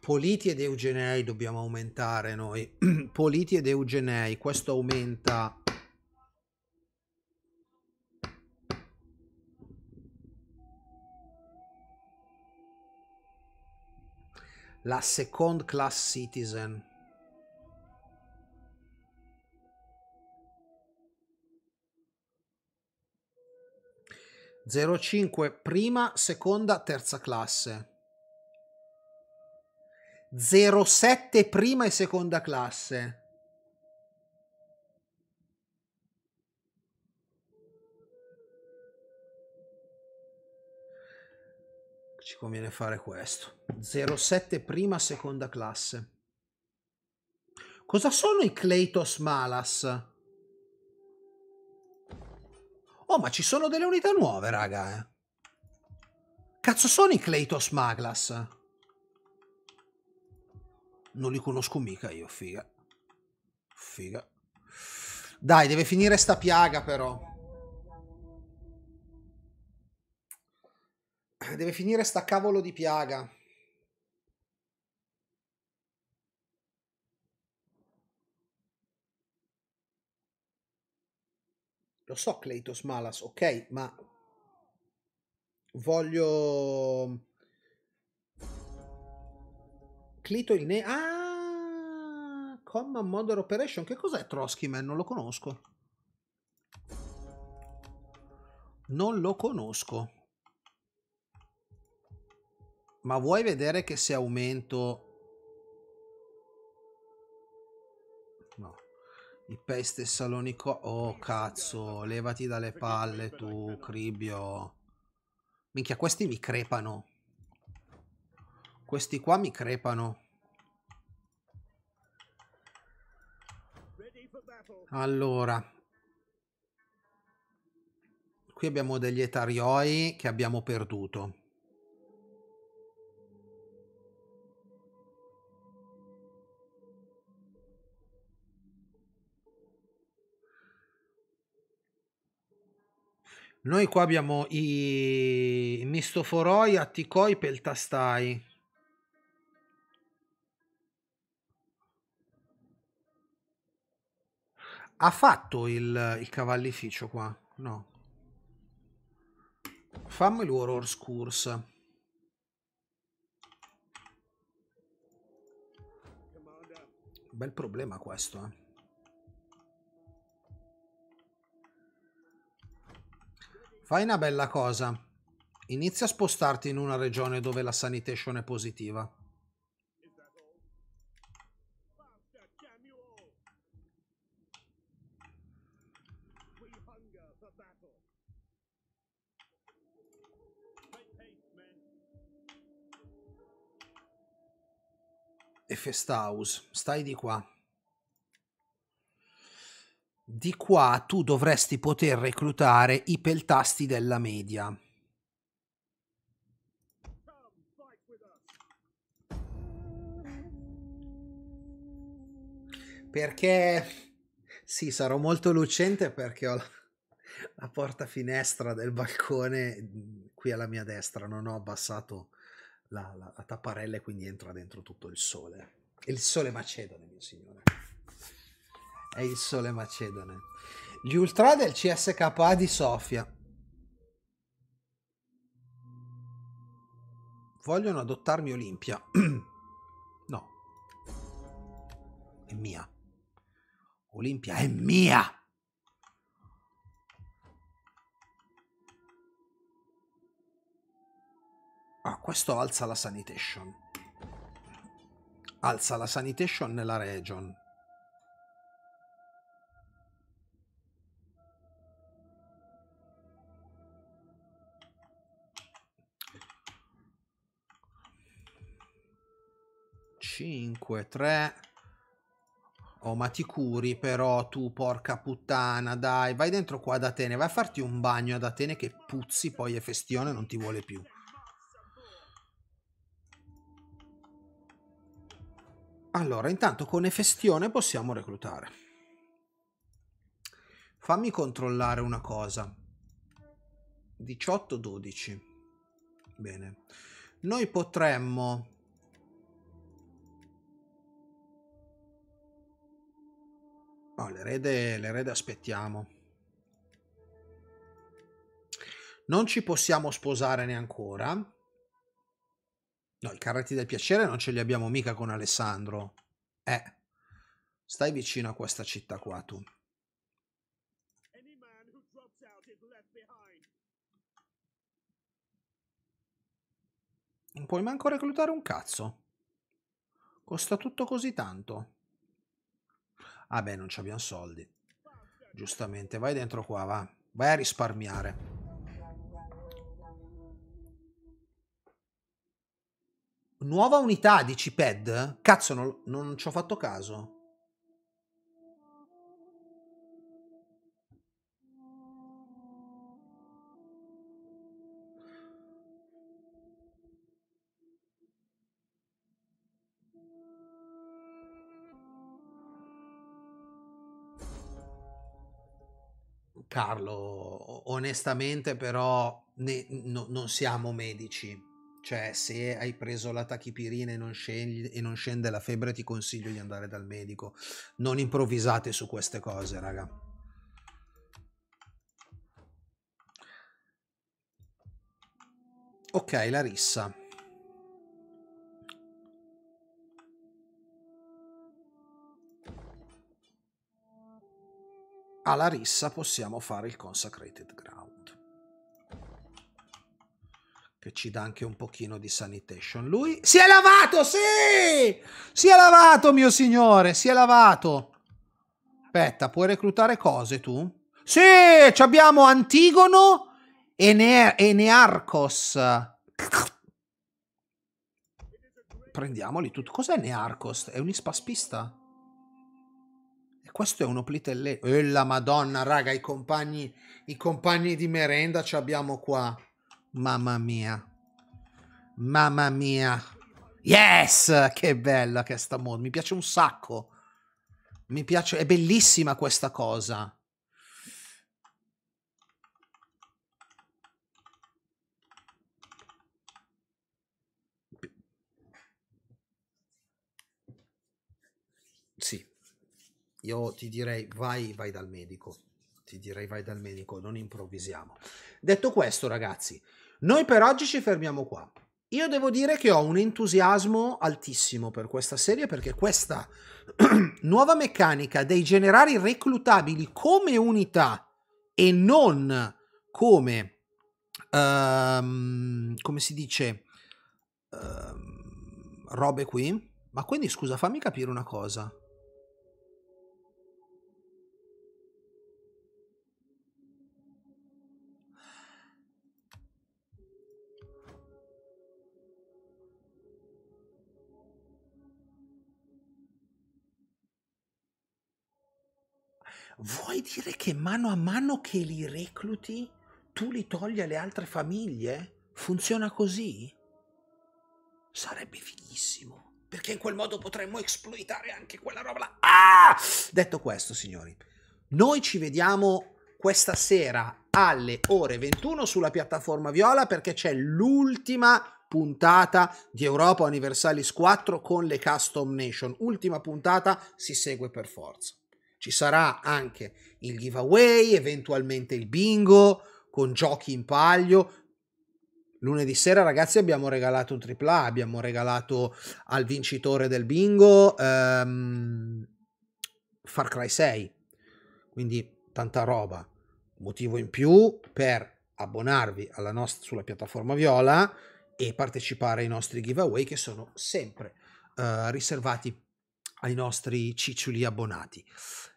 Politi ed eugenei dobbiamo aumentare noi. Politi ed eugenei, questo aumenta la second class citizen. 05 prima, seconda, terza classe. 07 prima e seconda classe. Ci conviene fare questo. 07 prima, seconda classe. Cosa sono i Cleitos Malas? Oh, ma ci sono delle unità nuove, raga, eh. Cazzo sono i Kleitos Maglas? Non li conosco mica io, figa. Figa. Dai, deve finire sta piaga, però. Deve finire sta cavolo di piaga. Lo so, Kleitos Malas, ok, ma voglio... Clito il ne... Ah! Common Modern Operation. Che cos'è Trotsky Man? Non lo conosco. Non lo conosco. Ma vuoi vedere che se aumento Il peste salonico. Oh cazzo, levati dalle palle tu, Cribio. Minchia, questi mi crepano. Questi qua mi crepano. Allora. Qui abbiamo degli etarioi che abbiamo perduto. Noi qua abbiamo i Mistoforoi, Atticoi, Peltastai. Ha fatto il, il cavallificio qua? No. Fammi l'Horror Scurse. Bel problema questo, eh. Fai una bella cosa. Inizia a spostarti in una regione dove la sanitation è positiva. E Festhouse, stai di qua di qua tu dovresti poter reclutare i peltasti della media. Perché sì, sarò molto lucente perché ho la, la porta finestra del balcone mm, qui alla mia destra, non ho abbassato la, la, la tapparella e quindi entra dentro tutto il sole. Il sole macedone, mio signore è il sole macedone. Gli ultra del CSKA di Sofia. Vogliono adottarmi Olimpia. no. È mia. Olimpia è mia. Ah, questo alza la sanitation. Alza la sanitation nella region. 5, 3. Oh, ma ti curi però tu, porca puttana, dai, vai dentro qua ad Atene, vai a farti un bagno ad Atene che puzzi, poi è festione, non ti vuole più. Allora, intanto con Efestione possiamo reclutare. Fammi controllare una cosa. 18-12. Bene. Noi potremmo Oh, l'erede, l'erede aspettiamo. Non ci possiamo sposare neanche ancora. No, i carretti del piacere non ce li abbiamo mica con Alessandro. Eh, stai vicino a questa città qua tu. Non puoi manco reclutare un cazzo. Costa tutto così tanto. Ah beh, non abbiamo soldi. Giustamente, vai dentro qua, va. Vai a risparmiare. Nuova unità di CPED? Cazzo, non, non ci ho fatto caso. Carlo, onestamente però ne, no, non siamo medici. Cioè, se hai preso la tachipirina e non, scegli, e non scende la febbre, ti consiglio di andare dal medico. Non improvvisate su queste cose, raga. Ok, la rissa. alla rissa possiamo fare il Consecrated Ground, che ci dà anche un pochino di sanitation. Lui si è lavato, sì! Si è lavato, mio signore, si è lavato. Aspetta, puoi reclutare cose tu? Sì, abbiamo Antigono e, ne- e Nearcos. Prendiamoli tutti. Cos'è Nearcos? È un ispaspista? questo è uno plitelletto. E la madonna, raga, i compagni, i compagni di merenda ci abbiamo qua. Mamma mia. Mamma mia. Yes! Che bella che sta mod. Mi piace un sacco. Mi piace, è bellissima questa cosa. io ti direi vai, vai dal medico, ti direi vai dal medico, non improvvisiamo. Detto questo ragazzi, noi per oggi ci fermiamo qua. Io devo dire che ho un entusiasmo altissimo per questa serie perché questa nuova meccanica dei generali reclutabili come unità e non come, um, come si dice, um, robe qui. Ma quindi scusa, fammi capire una cosa. vuoi dire che mano a mano che li recluti tu li togli alle altre famiglie? Funziona così? Sarebbe fighissimo, perché in quel modo potremmo esploitare anche quella roba là. Ah! Detto questo, signori, noi ci vediamo questa sera alle ore 21 sulla piattaforma Viola perché c'è l'ultima puntata di Europa Universalis 4 con le Custom Nation. Ultima puntata si segue per forza. Ci sarà anche il giveaway, eventualmente il bingo con giochi in palio. Lunedì sera, ragazzi, abbiamo regalato un tripla. Abbiamo regalato al vincitore del bingo um, Far Cry 6. Quindi tanta roba. Motivo in più per abbonarvi alla nostra, sulla piattaforma viola e partecipare ai nostri giveaway che sono sempre uh, riservati ai nostri ciccioli abbonati.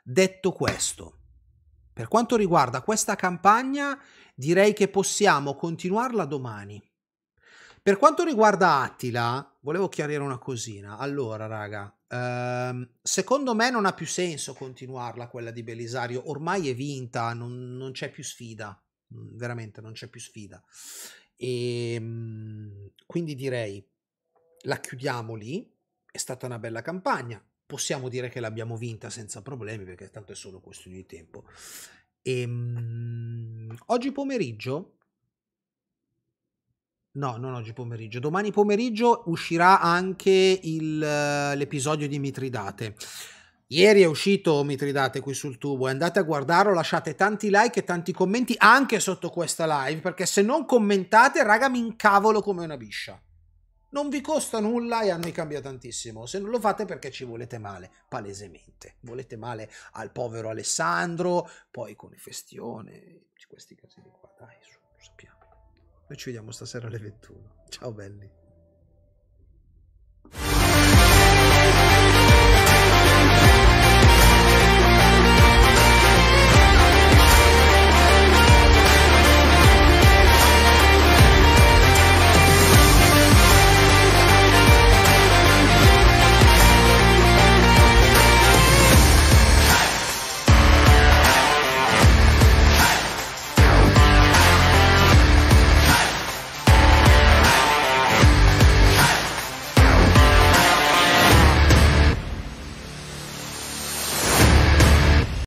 Detto questo, per quanto riguarda questa campagna, direi che possiamo continuarla domani. Per quanto riguarda Attila, volevo chiarire una cosina. Allora, raga, ehm, secondo me non ha più senso continuarla quella di Belisario. Ormai è vinta, non, non c'è più sfida. Mm, veramente non c'è più sfida. E, ehm, quindi direi, la chiudiamo lì. È stata una bella campagna possiamo dire che l'abbiamo vinta senza problemi perché tanto è solo questione di tempo. E, um, oggi pomeriggio, no, non oggi pomeriggio, domani pomeriggio uscirà anche il, l'episodio di Mitridate. Ieri è uscito Mitridate qui sul tubo, eh, andate a guardarlo, lasciate tanti like e tanti commenti anche sotto questa live, perché se non commentate, raga, mi incavolo come una biscia non vi costa nulla e a noi cambia tantissimo. Se non lo fate perché ci volete male, palesemente. Volete male al povero Alessandro, poi con le festione, questi casi di qua, dai, su, lo sappiamo. Noi ci vediamo stasera alle 21. Ciao belli.